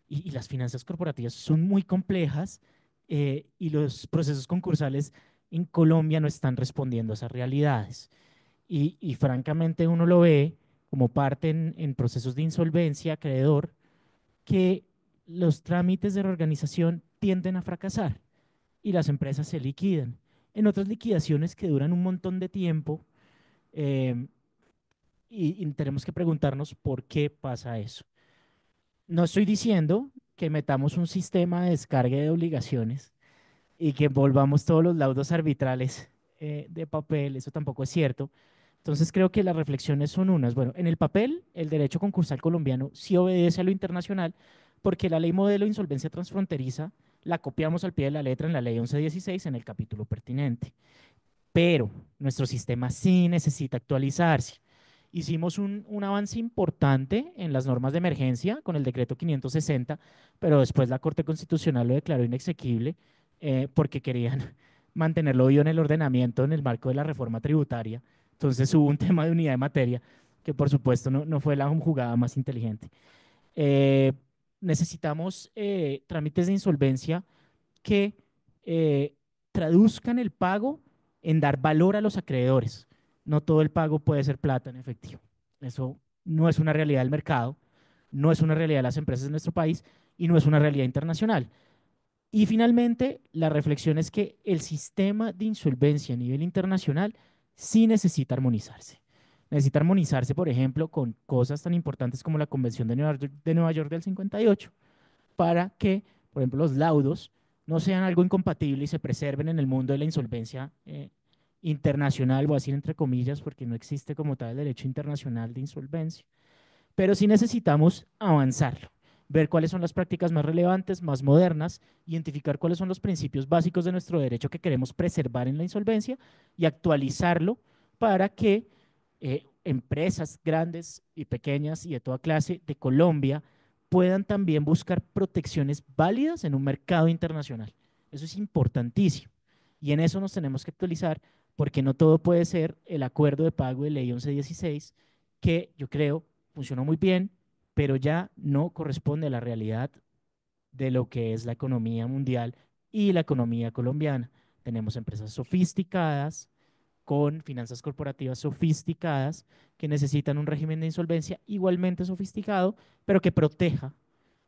Speaker 5: y, las finanzas corporativas son muy complejas eh, y los procesos concursales en Colombia no están respondiendo a esas realidades. Y, francamente uno lo ve como parte en, procesos de insolvencia, acreedor, que los trámites de reorganización tienden a fracasar y las empresas se liquidan. En otras liquidaciones que duran un montón de tiempo, em, y, y tenemos que preguntarnos por qué pasa eso. No estoy diciendo que metamos un sistema de descarga de obligaciones, y que volvamos todos los laudos arbitrales eh, de papel, eso tampoco es cierto. Entonces creo que las reflexiones son unas. Bueno, en el papel, el derecho concursal colombiano sí obedece a lo internacional porque la ley modelo de insolvencia transfronteriza la copiamos al pie de la letra en la ley 1116 en el capítulo pertinente. Pero nuestro sistema sí necesita actualizarse. Hicimos un, un, avance importante en las normas de emergencia con el decreto 560, pero después la Corte Constitucional lo declaró inexequible eh, porque querían mantenerlo vivo en el ordenamiento en el marco de la reforma tributaria. Entonces hubo un tema de unidad de materia que por supuesto no, no fue la jugada más inteligente. Eh, necesitamos eh, trámites de insolvencia que traduzcan el pago en dar valor a los acreedores. No todo el pago puede ser plata en efectivo. Eso no es una realidad del mercado, no es una realidad de las empresas de nuestro país y no es una realidad internacional. Y finalmente, la reflexión es que el sistema de insolvencia a nivel internacional sí necesita armonizarse. Necesita armonizarse, por ejemplo, con cosas tan importantes como la Convención de Nueva, York del 58, para que, por ejemplo, los laudos no sean algo incompatible y se preserven en el mundo de la insolvencia eh, internacional, voy a entre comillas, porque no existe como tal el derecho internacional de insolvencia. Pero sí necesitamos avanzarlo ver cuáles son las prácticas más relevantes, más modernas, identificar cuáles son los principios básicos de nuestro derecho que queremos preservar en la insolvencia y actualizarlo para que eh, empresas grandes y pequeñas y de toda clase de Colombia puedan también buscar protecciones válidas en un mercado internacional. Eso es importantísimo. Y en eso nos tenemos que actualizar porque no todo puede ser el acuerdo de pago de ley 1116, que yo creo funcionó muy bien, pero ya no corresponde a la realidad de lo que es la economía mundial y la economía colombiana. Tenemos empresas sofisticadas, con finanzas corporativas sofisticadas, que necesitan un régimen de insolvencia igualmente sofisticado, pero que proteja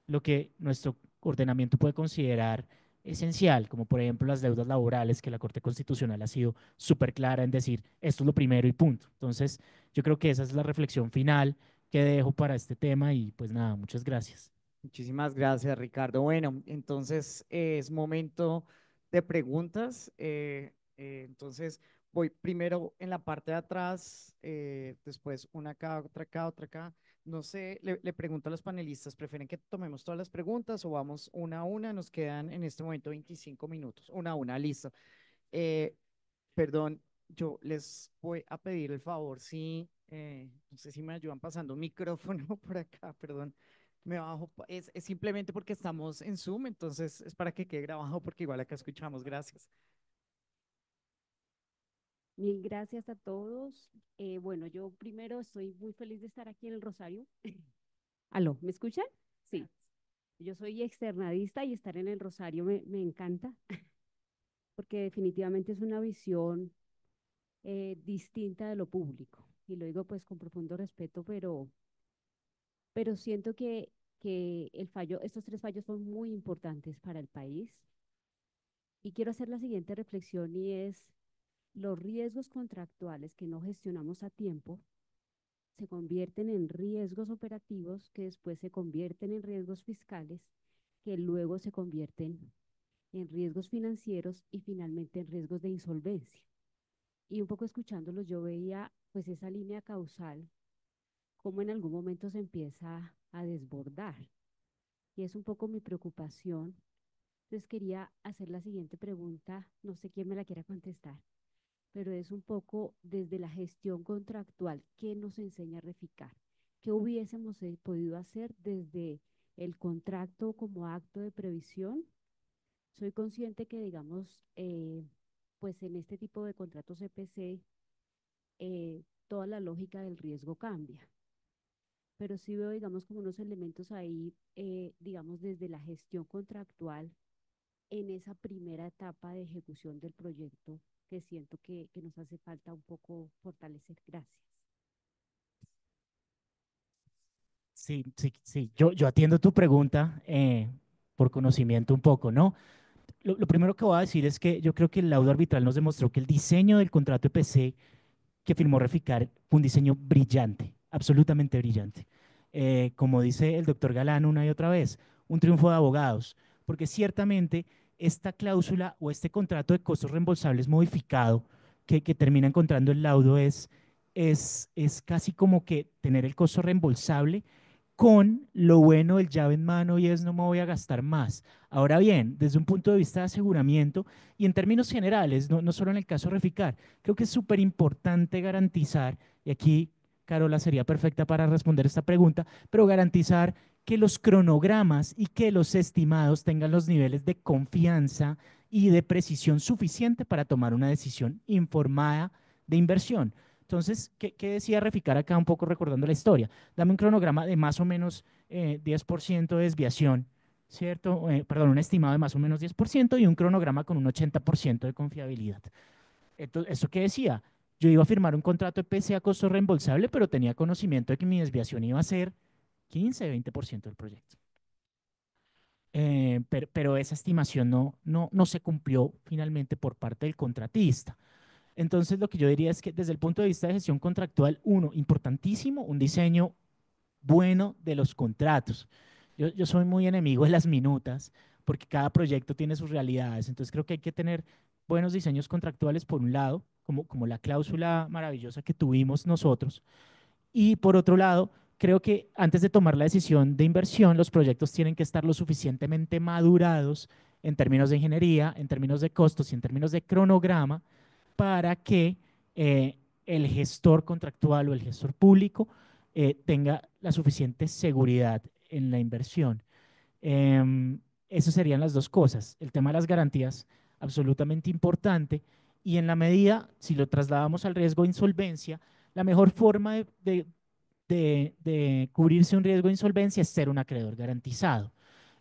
Speaker 5: lo que nuestro ordenamiento puede considerar esencial, como por ejemplo las deudas laborales, que la Corte Constitucional ha sido súper clara en decir, esto es lo primero y punto. Entonces, yo creo que esa es la reflexión final que dejo para este tema y pues nada, muchas gracias.
Speaker 1: Muchísimas gracias, Ricardo. Bueno, entonces eh, es momento de preguntas. Eh, eh, entonces voy primero en la parte de atrás, después una acá, otra acá, otra acá. No sé, le, le, pregunto a los panelistas, ¿prefieren que tomemos todas las preguntas o vamos una a una? Nos quedan en este momento 25 minutos, una a una, listo. perdón, yo les voy a pedir el favor, sí eh, no sé si me ayudan pasando micrófono por acá, perdón. Me bajo, es, simplemente porque estamos en Zoom, entonces es para que quede grabado porque igual acá escuchamos. Gracias.
Speaker 6: Mil gracias a todos. Eh, bueno, yo primero estoy muy feliz de estar aquí en el Rosario. Aló, ¿me escuchan? Sí. Yo soy externadista y estar en el Rosario me, encanta porque definitivamente es una visión eh, distinta de lo público y lo digo pues con profundo respeto, pero, pero siento que, que el fallo, estos tres fallos son muy importantes para el país. Y quiero hacer la siguiente reflexión y es, los riesgos contractuales que no gestionamos a tiempo se convierten en riesgos operativos que después se convierten en riesgos fiscales que luego se convierten en riesgos financieros y finalmente en riesgos de insolvencia. Y un poco escuchándolos yo veía pues esa línea causal, como en algún momento se empieza a desbordar. Y es un poco mi preocupación. Entonces quería hacer la siguiente pregunta, no sé quién me la quiera contestar, pero es un poco desde la gestión contractual, ¿qué nos enseña a Reficar? ¿Qué hubiésemos eh, podido hacer desde el contrato como acto de previsión? Soy consciente que, digamos, eh, pues en este tipo de contratos EPC eh, toda la lógica del riesgo cambia. Pero sí veo, digamos, como unos elementos ahí, eh, digamos, desde la gestión contractual en esa primera etapa de ejecución del proyecto que siento que, que nos hace falta un poco fortalecer. Gracias.
Speaker 5: Sí, sí, sí. Yo, yo atiendo tu pregunta eh, por conocimiento un poco, ¿no? Lo, lo, primero que voy a decir es que yo creo que el laudo arbitral nos demostró que el diseño del contrato EPC que firmó Reficar un diseño brillante, absolutamente brillante. Eh, como dice el doctor Galán una y otra vez, un triunfo de abogados, porque ciertamente esta cláusula o este contrato de costos reembolsables modificado que, termina encontrando el laudo es, es, es casi como que tener el costo reembolsable con lo bueno del llave en mano y es no me voy a gastar más. Ahora bien, desde un punto de vista de aseguramiento y en términos generales, no, solo en el caso de Reficar, creo que es súper importante garantizar, y aquí Carola sería perfecta para responder esta pregunta, pero garantizar que los cronogramas y que los estimados tengan los niveles de confianza y de precisión suficiente para tomar una decisión informada de inversión. Entonces, ¿qué, decía Reficar acá un poco recordando la historia? Dame un cronograma de más o menos 10% eh, de desviación, ¿cierto? Eh, perdón, un estimado de más o menos 10% y un cronograma con un 80% de confiabilidad. Entonces, ¿Eso qué decía? Yo iba a firmar un contrato de PC a costo reembolsable, pero tenía conocimiento de que mi desviación iba a ser 15, 20% del proyecto. Eh, pero, pero, esa estimación no, no, no se cumplió finalmente por parte del contratista. Entonces, lo que yo diría es que desde el punto de vista de gestión contractual, uno, importantísimo, un diseño bueno de los contratos. Yo, soy muy enemigo de las minutas, porque cada proyecto tiene sus realidades. Entonces, creo que hay que tener buenos diseños contractuales, por un lado, como, como la cláusula maravillosa que tuvimos nosotros. Y por otro lado, creo que antes de tomar la decisión de inversión, los proyectos tienen que estar lo suficientemente madurados en términos de ingeniería, en términos de costos y en términos de cronograma para que eh, el gestor contractual o el gestor público eh, tenga la suficiente seguridad en la inversión. Eh, esas serían las dos cosas. El tema de las garantías, absolutamente importante. Y en la medida, si lo trasladamos al riesgo de insolvencia, la mejor forma de, cubrirse un riesgo de insolvencia es ser un acreedor garantizado.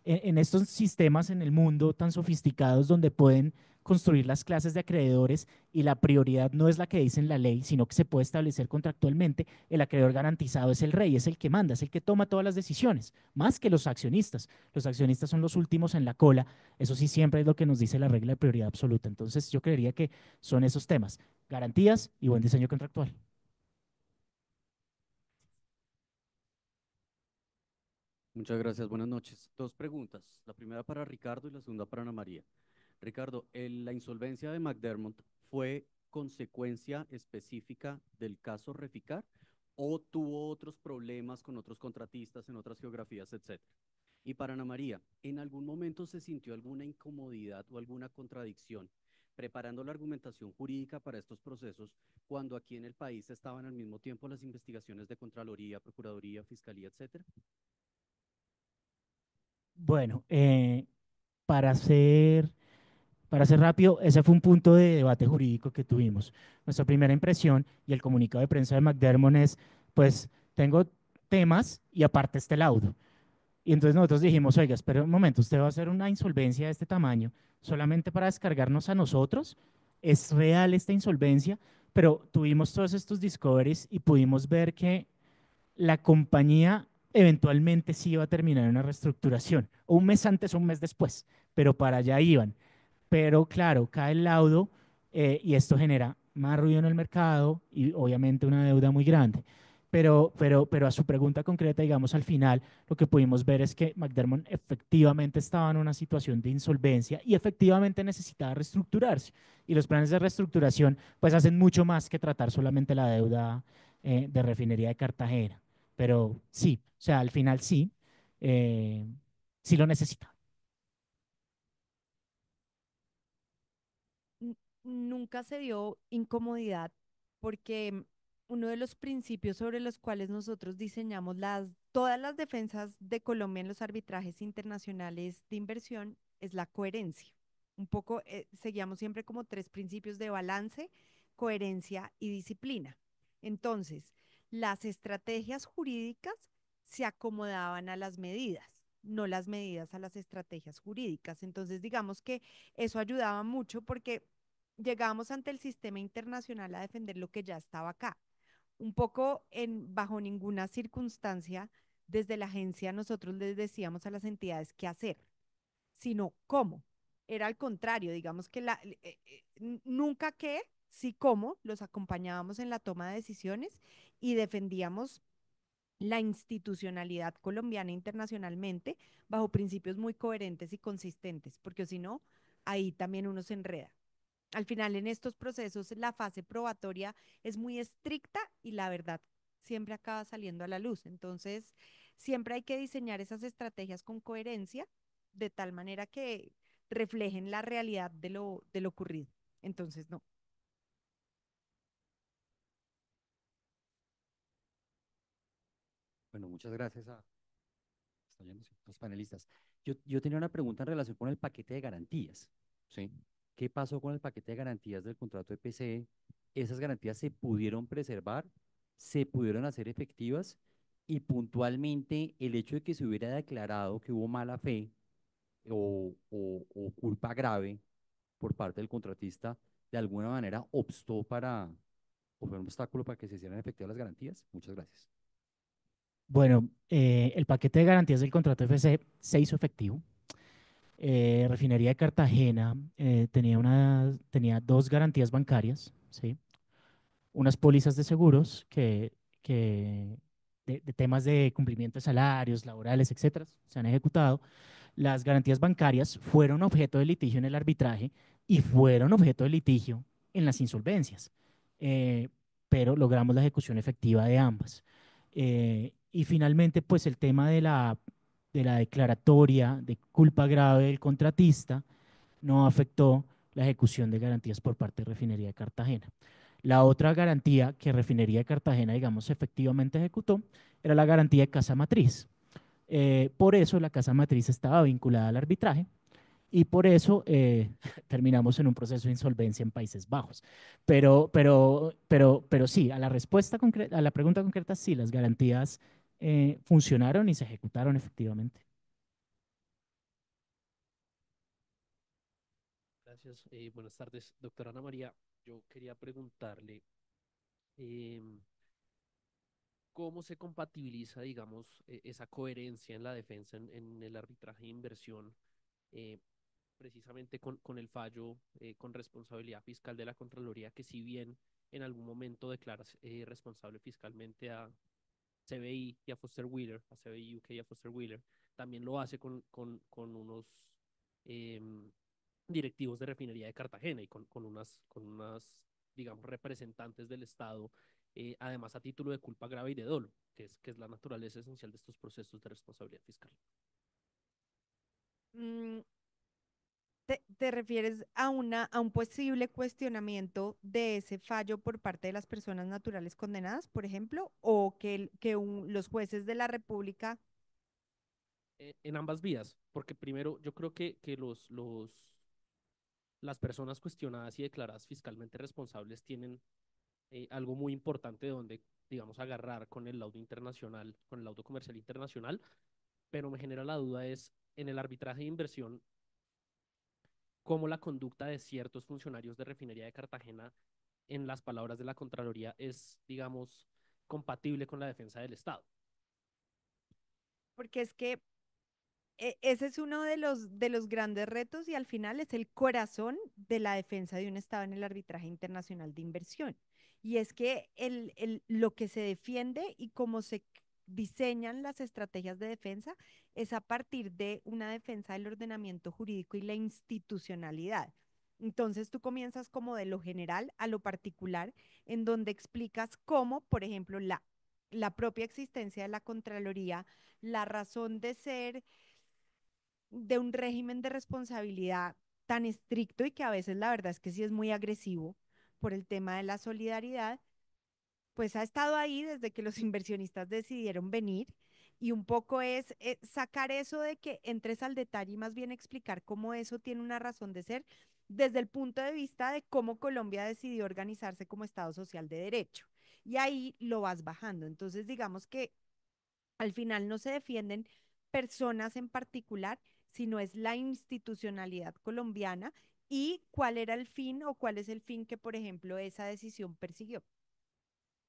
Speaker 5: E, en, estos sistemas en el mundo tan sofisticados donde pueden construir las clases de acreedores y la prioridad no es la que dice en la ley, sino que se puede establecer contractualmente, el acreedor garantizado es el rey, es el que manda, es el que toma todas las decisiones, más que los accionistas. Los accionistas son los últimos en la cola, eso sí siempre es lo que nos dice la regla de prioridad absoluta. Entonces yo creería que son esos temas, garantías y buen diseño contractual.
Speaker 7: Muchas gracias, buenas noches. Dos preguntas, la primera para Ricardo y la segunda para Ana María. Ricardo, la insolvencia de McDermott fue consecuencia específica del caso Reficar o tuvo otros problemas con otros contratistas en otras geografías, etcétera. Y para Ana María, ¿en algún momento se sintió alguna incomodidad o alguna contradicción preparando la argumentación jurídica para estos procesos cuando aquí en el país estaban al mismo tiempo las investigaciones de Contraloría, Procuraduría, Fiscalía, etcétera?
Speaker 5: Bueno, eh, para ser para ser rápido, ese fue un punto de debate jurídico que tuvimos. Nuestra primera impresión y el comunicado de prensa de McDermott es, pues tengo temas y aparte este laudo. Y entonces nosotros dijimos, oiga, espera un momento, usted va a hacer una insolvencia de este tamaño solamente para descargarnos a nosotros. ¿Es real esta insolvencia? Pero tuvimos todos estos discoveries y pudimos ver que la compañía eventualmente sí iba a terminar una reestructuración, un mes antes o un mes después, pero para allá iban pero claro, cae el laudo eh, y esto genera más ruido en el mercado y obviamente una deuda muy grande. Pero, pero, pero a su pregunta concreta, digamos, al final, lo que pudimos ver es que McDermott efectivamente estaba en una situación de insolvencia y efectivamente necesitaba reestructurarse. Y los planes de reestructuración, pues, hacen mucho más que tratar solamente la deuda eh, de refinería de Cartagena. Pero sí, o sea, al final sí, eh, sí lo necesitaba.
Speaker 4: nunca se dio incomodidad porque uno de los principios sobre los cuales nosotros diseñamos las, todas las defensas de Colombia en los arbitrajes internacionales de inversión es la coherencia. Un poco eh, seguíamos siempre como tres principios de balance, coherencia y disciplina. Entonces, las estrategias jurídicas se acomodaban a las medidas, no las medidas a las estrategias jurídicas. Entonces, digamos que eso ayudaba mucho porque llegamos ante el sistema internacional a defender lo que ya estaba acá. Un poco bajo ninguna circunstancia desde la agencia nosotros les decíamos a las entidades qué hacer, sino cómo. Era al contrario, digamos que eh, eh, eh, nunca qué, sí cómo, los acompañábamos en la toma de decisiones y defendíamos la institucionalidad colombiana internacionalmente bajo principios muy coherentes y consistentes, porque si no, ahí también uno se enreda. Al final, en estos procesos, la fase probatoria es muy estricta y la verdad siempre acaba saliendo a la luz. Entonces, siempre hay que diseñar esas estrategias con coherencia, de tal manera que reflejen la realidad de lo, de lo ocurrido. Entonces, no.
Speaker 7: Bueno, muchas gracias a los panelistas. Yo, yo tenía una pregunta en relación con el paquete de garantías. Sí. ¿Qué pasó con el paquete de garantías del contrato de PCE? Esas garantías se pudieron preservar, se pudieron hacer efectivas y puntualmente el hecho de que se hubiera declarado que hubo mala fe o, o, culpa grave por parte del contratista, de alguna manera obstó para, o fue un obstáculo para que se hicieran efectivas las garantías. Muchas gracias.
Speaker 5: Bueno, eh, el paquete de garantías del contrato FC e se hizo efectivo. Eh, refinería de Cartagena eh, tenía, una, tenía dos garantías bancarias, ¿sí? unas pólizas de seguros que, de, temas de cumplimiento de salarios, laborales, etcétera, se han ejecutado. Las garantías bancarias fueron objeto de litigio en el arbitraje y fueron objeto de litigio en las insolvencias, eh, pero logramos la ejecución efectiva de ambas. y finalmente, pues el tema de la de la declaratoria de culpa grave del contratista no afectó la ejecución de garantías por parte de Refinería de Cartagena. La otra garantía que Refinería de Cartagena, digamos, efectivamente ejecutó era la garantía de Casa Matriz. Eh, por eso la Casa Matriz estaba vinculada al arbitraje y por eso eh, terminamos en un proceso de insolvencia en Países Bajos. Pero, pero, pero, pero sí, a la respuesta a la pregunta concreta, sí, las garantías eh, funcionaron y se ejecutaron efectivamente.
Speaker 8: Gracias. Eh, buenas tardes, doctora Ana María. Yo quería preguntarle em, cómo se compatibiliza, digamos, e-, esa coherencia en la defensa en, el arbitraje de inversión eh, precisamente con, el fallo con responsabilidad fiscal de la Contraloría, que si bien en algún momento declara responsable fiscalmente a CBI y a Foster Wheeler, a CBI UK y a Foster Wheeler. También lo hace con, unos em, directivos de refinería de Cartagena y con, con, unas, con unas, digamos, representantes del Estado, eh, además a título de culpa grave y de dolo, que es, que es la naturaleza esencial de estos procesos de responsabilidad fiscal.
Speaker 4: Mm, te, refieres a, una, a un posible cuestionamiento de ese fallo por parte de las personas naturales condenadas, por ejemplo, o que, que los jueces de la República...
Speaker 8: E, en ambas vías, porque primero yo creo que, que los, los, las personas cuestionadas y declaradas fiscalmente responsables tienen eh, algo muy importante donde, digamos, agarrar con el laudo internacional, con el laudo comercial internacional, pero me genera la duda es, en el arbitraje de inversión, cómo la conducta de ciertos funcionarios de refinería de Cartagena, en las palabras de la Contraloría, es, digamos, compatible con la defensa del Estado.
Speaker 4: Porque es que e, ese es uno de los, de los grandes retos y al final es el corazón de la defensa de un Estado en el arbitraje internacional de inversión. Y es que el, lo que se defiende y cómo se diseñan las estrategias de defensa es a partir de una defensa del ordenamiento jurídico y la institucionalidad. Entonces tú comienzas como de lo general a lo particular, en donde explicas cómo, por ejemplo, la, propia existencia de la Contraloría, la razón de ser de un régimen de responsabilidad tan estricto y que a veces la verdad es que sí es muy agresivo por el tema de la solidaridad, pues ha estado ahí desde que los inversionistas decidieron venir y un poco es eh, sacar eso de que entres al detalle y más bien explicar cómo eso tiene una razón de ser desde el punto de vista de cómo Colombia decidió organizarse como Estado Social de Derecho. Y ahí lo vas bajando. Entonces, digamos que al final no se defienden personas en particular, sino es la institucionalidad colombiana y cuál era el fin o cuál es el fin que, por ejemplo, esa decisión persiguió.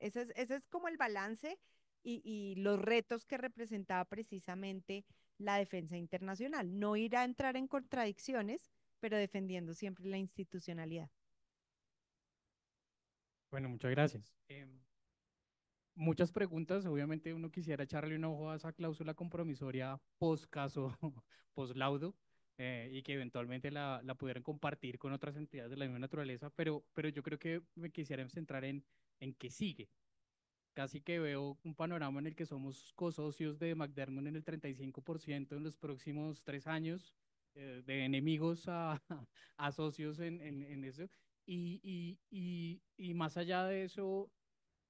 Speaker 4: Ese es, es como el balance y, y los retos que representaba precisamente la defensa internacional. No ir a entrar en contradicciones, pero defendiendo siempre la institucionalidad.
Speaker 7: Bueno, muchas gracias. Em, muchas preguntas. Obviamente uno quisiera echarle un ojo a esa cláusula compromisoria post caso, post laudo, eh, y que eventualmente la, la, pudieran compartir con otras entidades de la misma naturaleza, pero, pero yo creo que me quisiera centrar en en qué sigue. Casi que veo un panorama en el que somos cosocios de McDermott en el 35% en los próximos tres años, eh, de enemigos a, socios en, eso. Y, y, y, más allá de eso,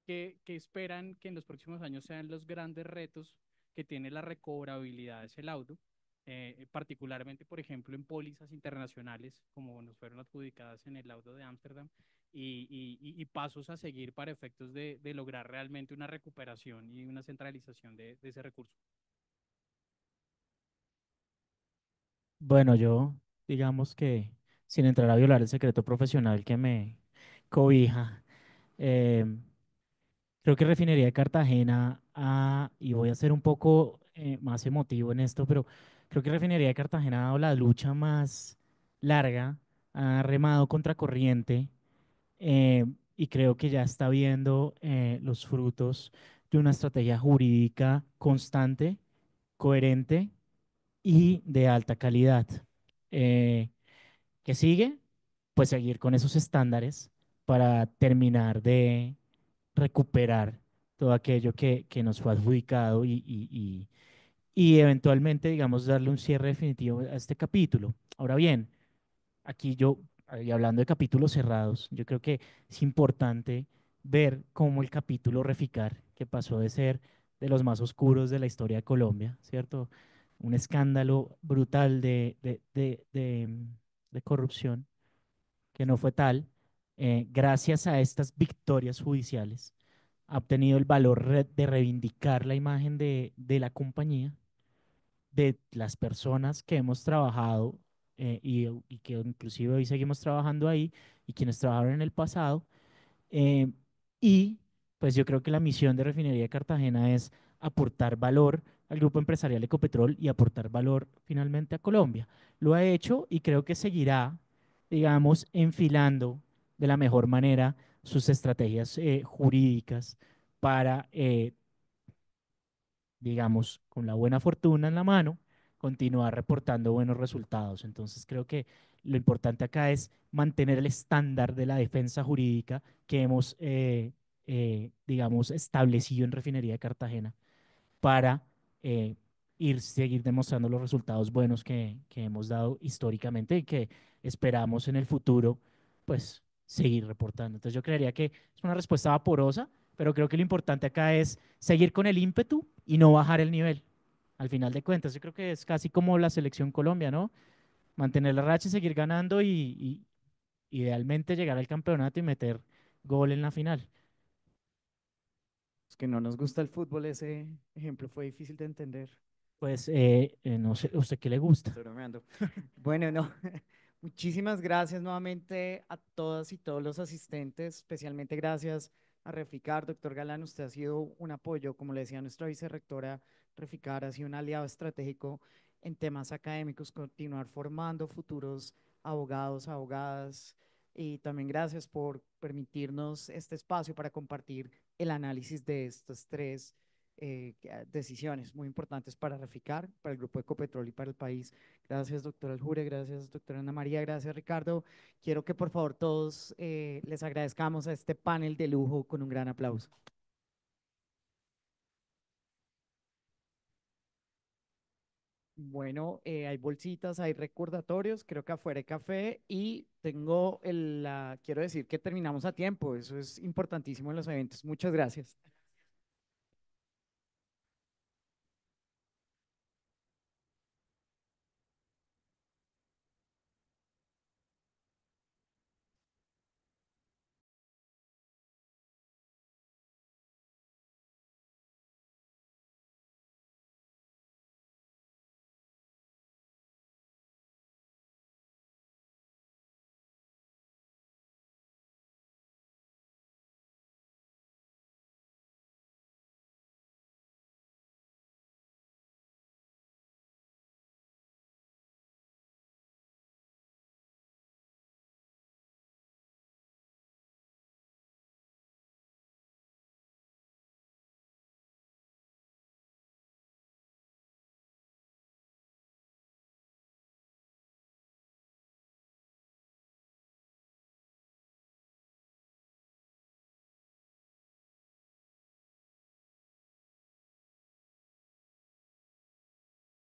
Speaker 7: ¿qué, esperan que en los próximos años sean los grandes retos que tiene la recobrabilidad de ese laudo? Eh, eh, particularmente, por ejemplo, en pólizas internacionales, como nos fueron adjudicadas en el laudo de Ámsterdam, y, pasos a seguir para efectos de, lograr realmente una recuperación y una centralización de, ese recurso.
Speaker 5: Bueno, yo digamos que sin entrar a violar el secreto profesional que me cobija, em, creo que Refinería de Cartagena, a, y voy a ser un poco eh, más emotivo en esto, pero creo que Refinería de Cartagena ha dado la lucha más larga, ha remado contra corriente eh, y creo que ya está viendo eh, los frutos de una estrategia jurídica constante, coherente y de alta calidad. Eh, ¿Qué sigue? Pues seguir con esos estándares para terminar de recuperar todo aquello que, que nos fue adjudicado y, y, y, y eventualmente, digamos, darle un cierre definitivo a este capítulo. Ahora bien, aquí yo eh, y hablando de capítulos cerrados, yo creo que es importante ver cómo el capítulo Reficar, que pasó de ser de los más oscuros de la historia de Colombia, ¿cierto? Un escándalo brutal de, de, de, de mm, corrupción, que no fue tal, eh, gracias a estas victorias judiciales, ha obtenido el valor de reivindicar la imagen de, de la compañía, de las personas que hemos trabajado eh, y, que inclusive hoy seguimos trabajando ahí y quienes trabajaron en el pasado. Eh, y pues yo creo que la misión de Refinería de Cartagena es aportar valor al grupo empresarial Ecopetrol y aportar valor finalmente a Colombia. Lo ha hecho y creo que seguirá, digamos, enfilando de la mejor manera sus estrategias eh, jurídicas para, digamos, con la buena fortuna en la mano, continuar reportando buenos resultados. Entonces creo que lo importante acá es mantener el estándar de la defensa jurídica que hemos, eh, eh, digamos, establecido en Refinería de Cartagena para eh, ir, seguir demostrando los resultados buenos que, que hemos dado históricamente y que esperamos en el futuro, pues, seguir reportando. Entonces yo creería que es una respuesta vaporosa, pero creo que lo importante acá es seguir con el ímpetu y no bajar el nivel al final de cuentas. Yo creo que es casi como la selección Colombia, ¿no? Mantener la racha, y seguir ganando y, idealmente llegar al campeonato y meter gol en la final.
Speaker 1: Es que no nos gusta el fútbol, ese ejemplo fue difícil de entender.
Speaker 5: Pues eh, eh, no sé, ¿usted qué le gusta?
Speaker 1: bueno, no. Muchísimas gracias nuevamente a todas y todos los asistentes, especialmente gracias a Reficar, doctor Galán, usted ha sido un apoyo, como le decía nuestra vicerectora, Reficar ha sido un aliado estratégico en temas académicos, continuar formando futuros abogados, abogadas. Y también gracias por permitirnos este espacio para compartir el análisis de estas tres eh, ah, decisiones muy importantes para Reficar, para el grupo Ecopetrol y para el país. Gracias, doctora Aljure, gracias, doctora Ana María, gracias, Ricardo. Quiero que por favor todos eh, les agradezcamos a este panel de lujo con un gran aplauso. Bueno, eh, hay bolsitas, hay recordatorios, creo que afuera café y tengo el, la, quiero decir que terminamos a tiempo, eso es importantísimo en los eventos. Muchas gracias.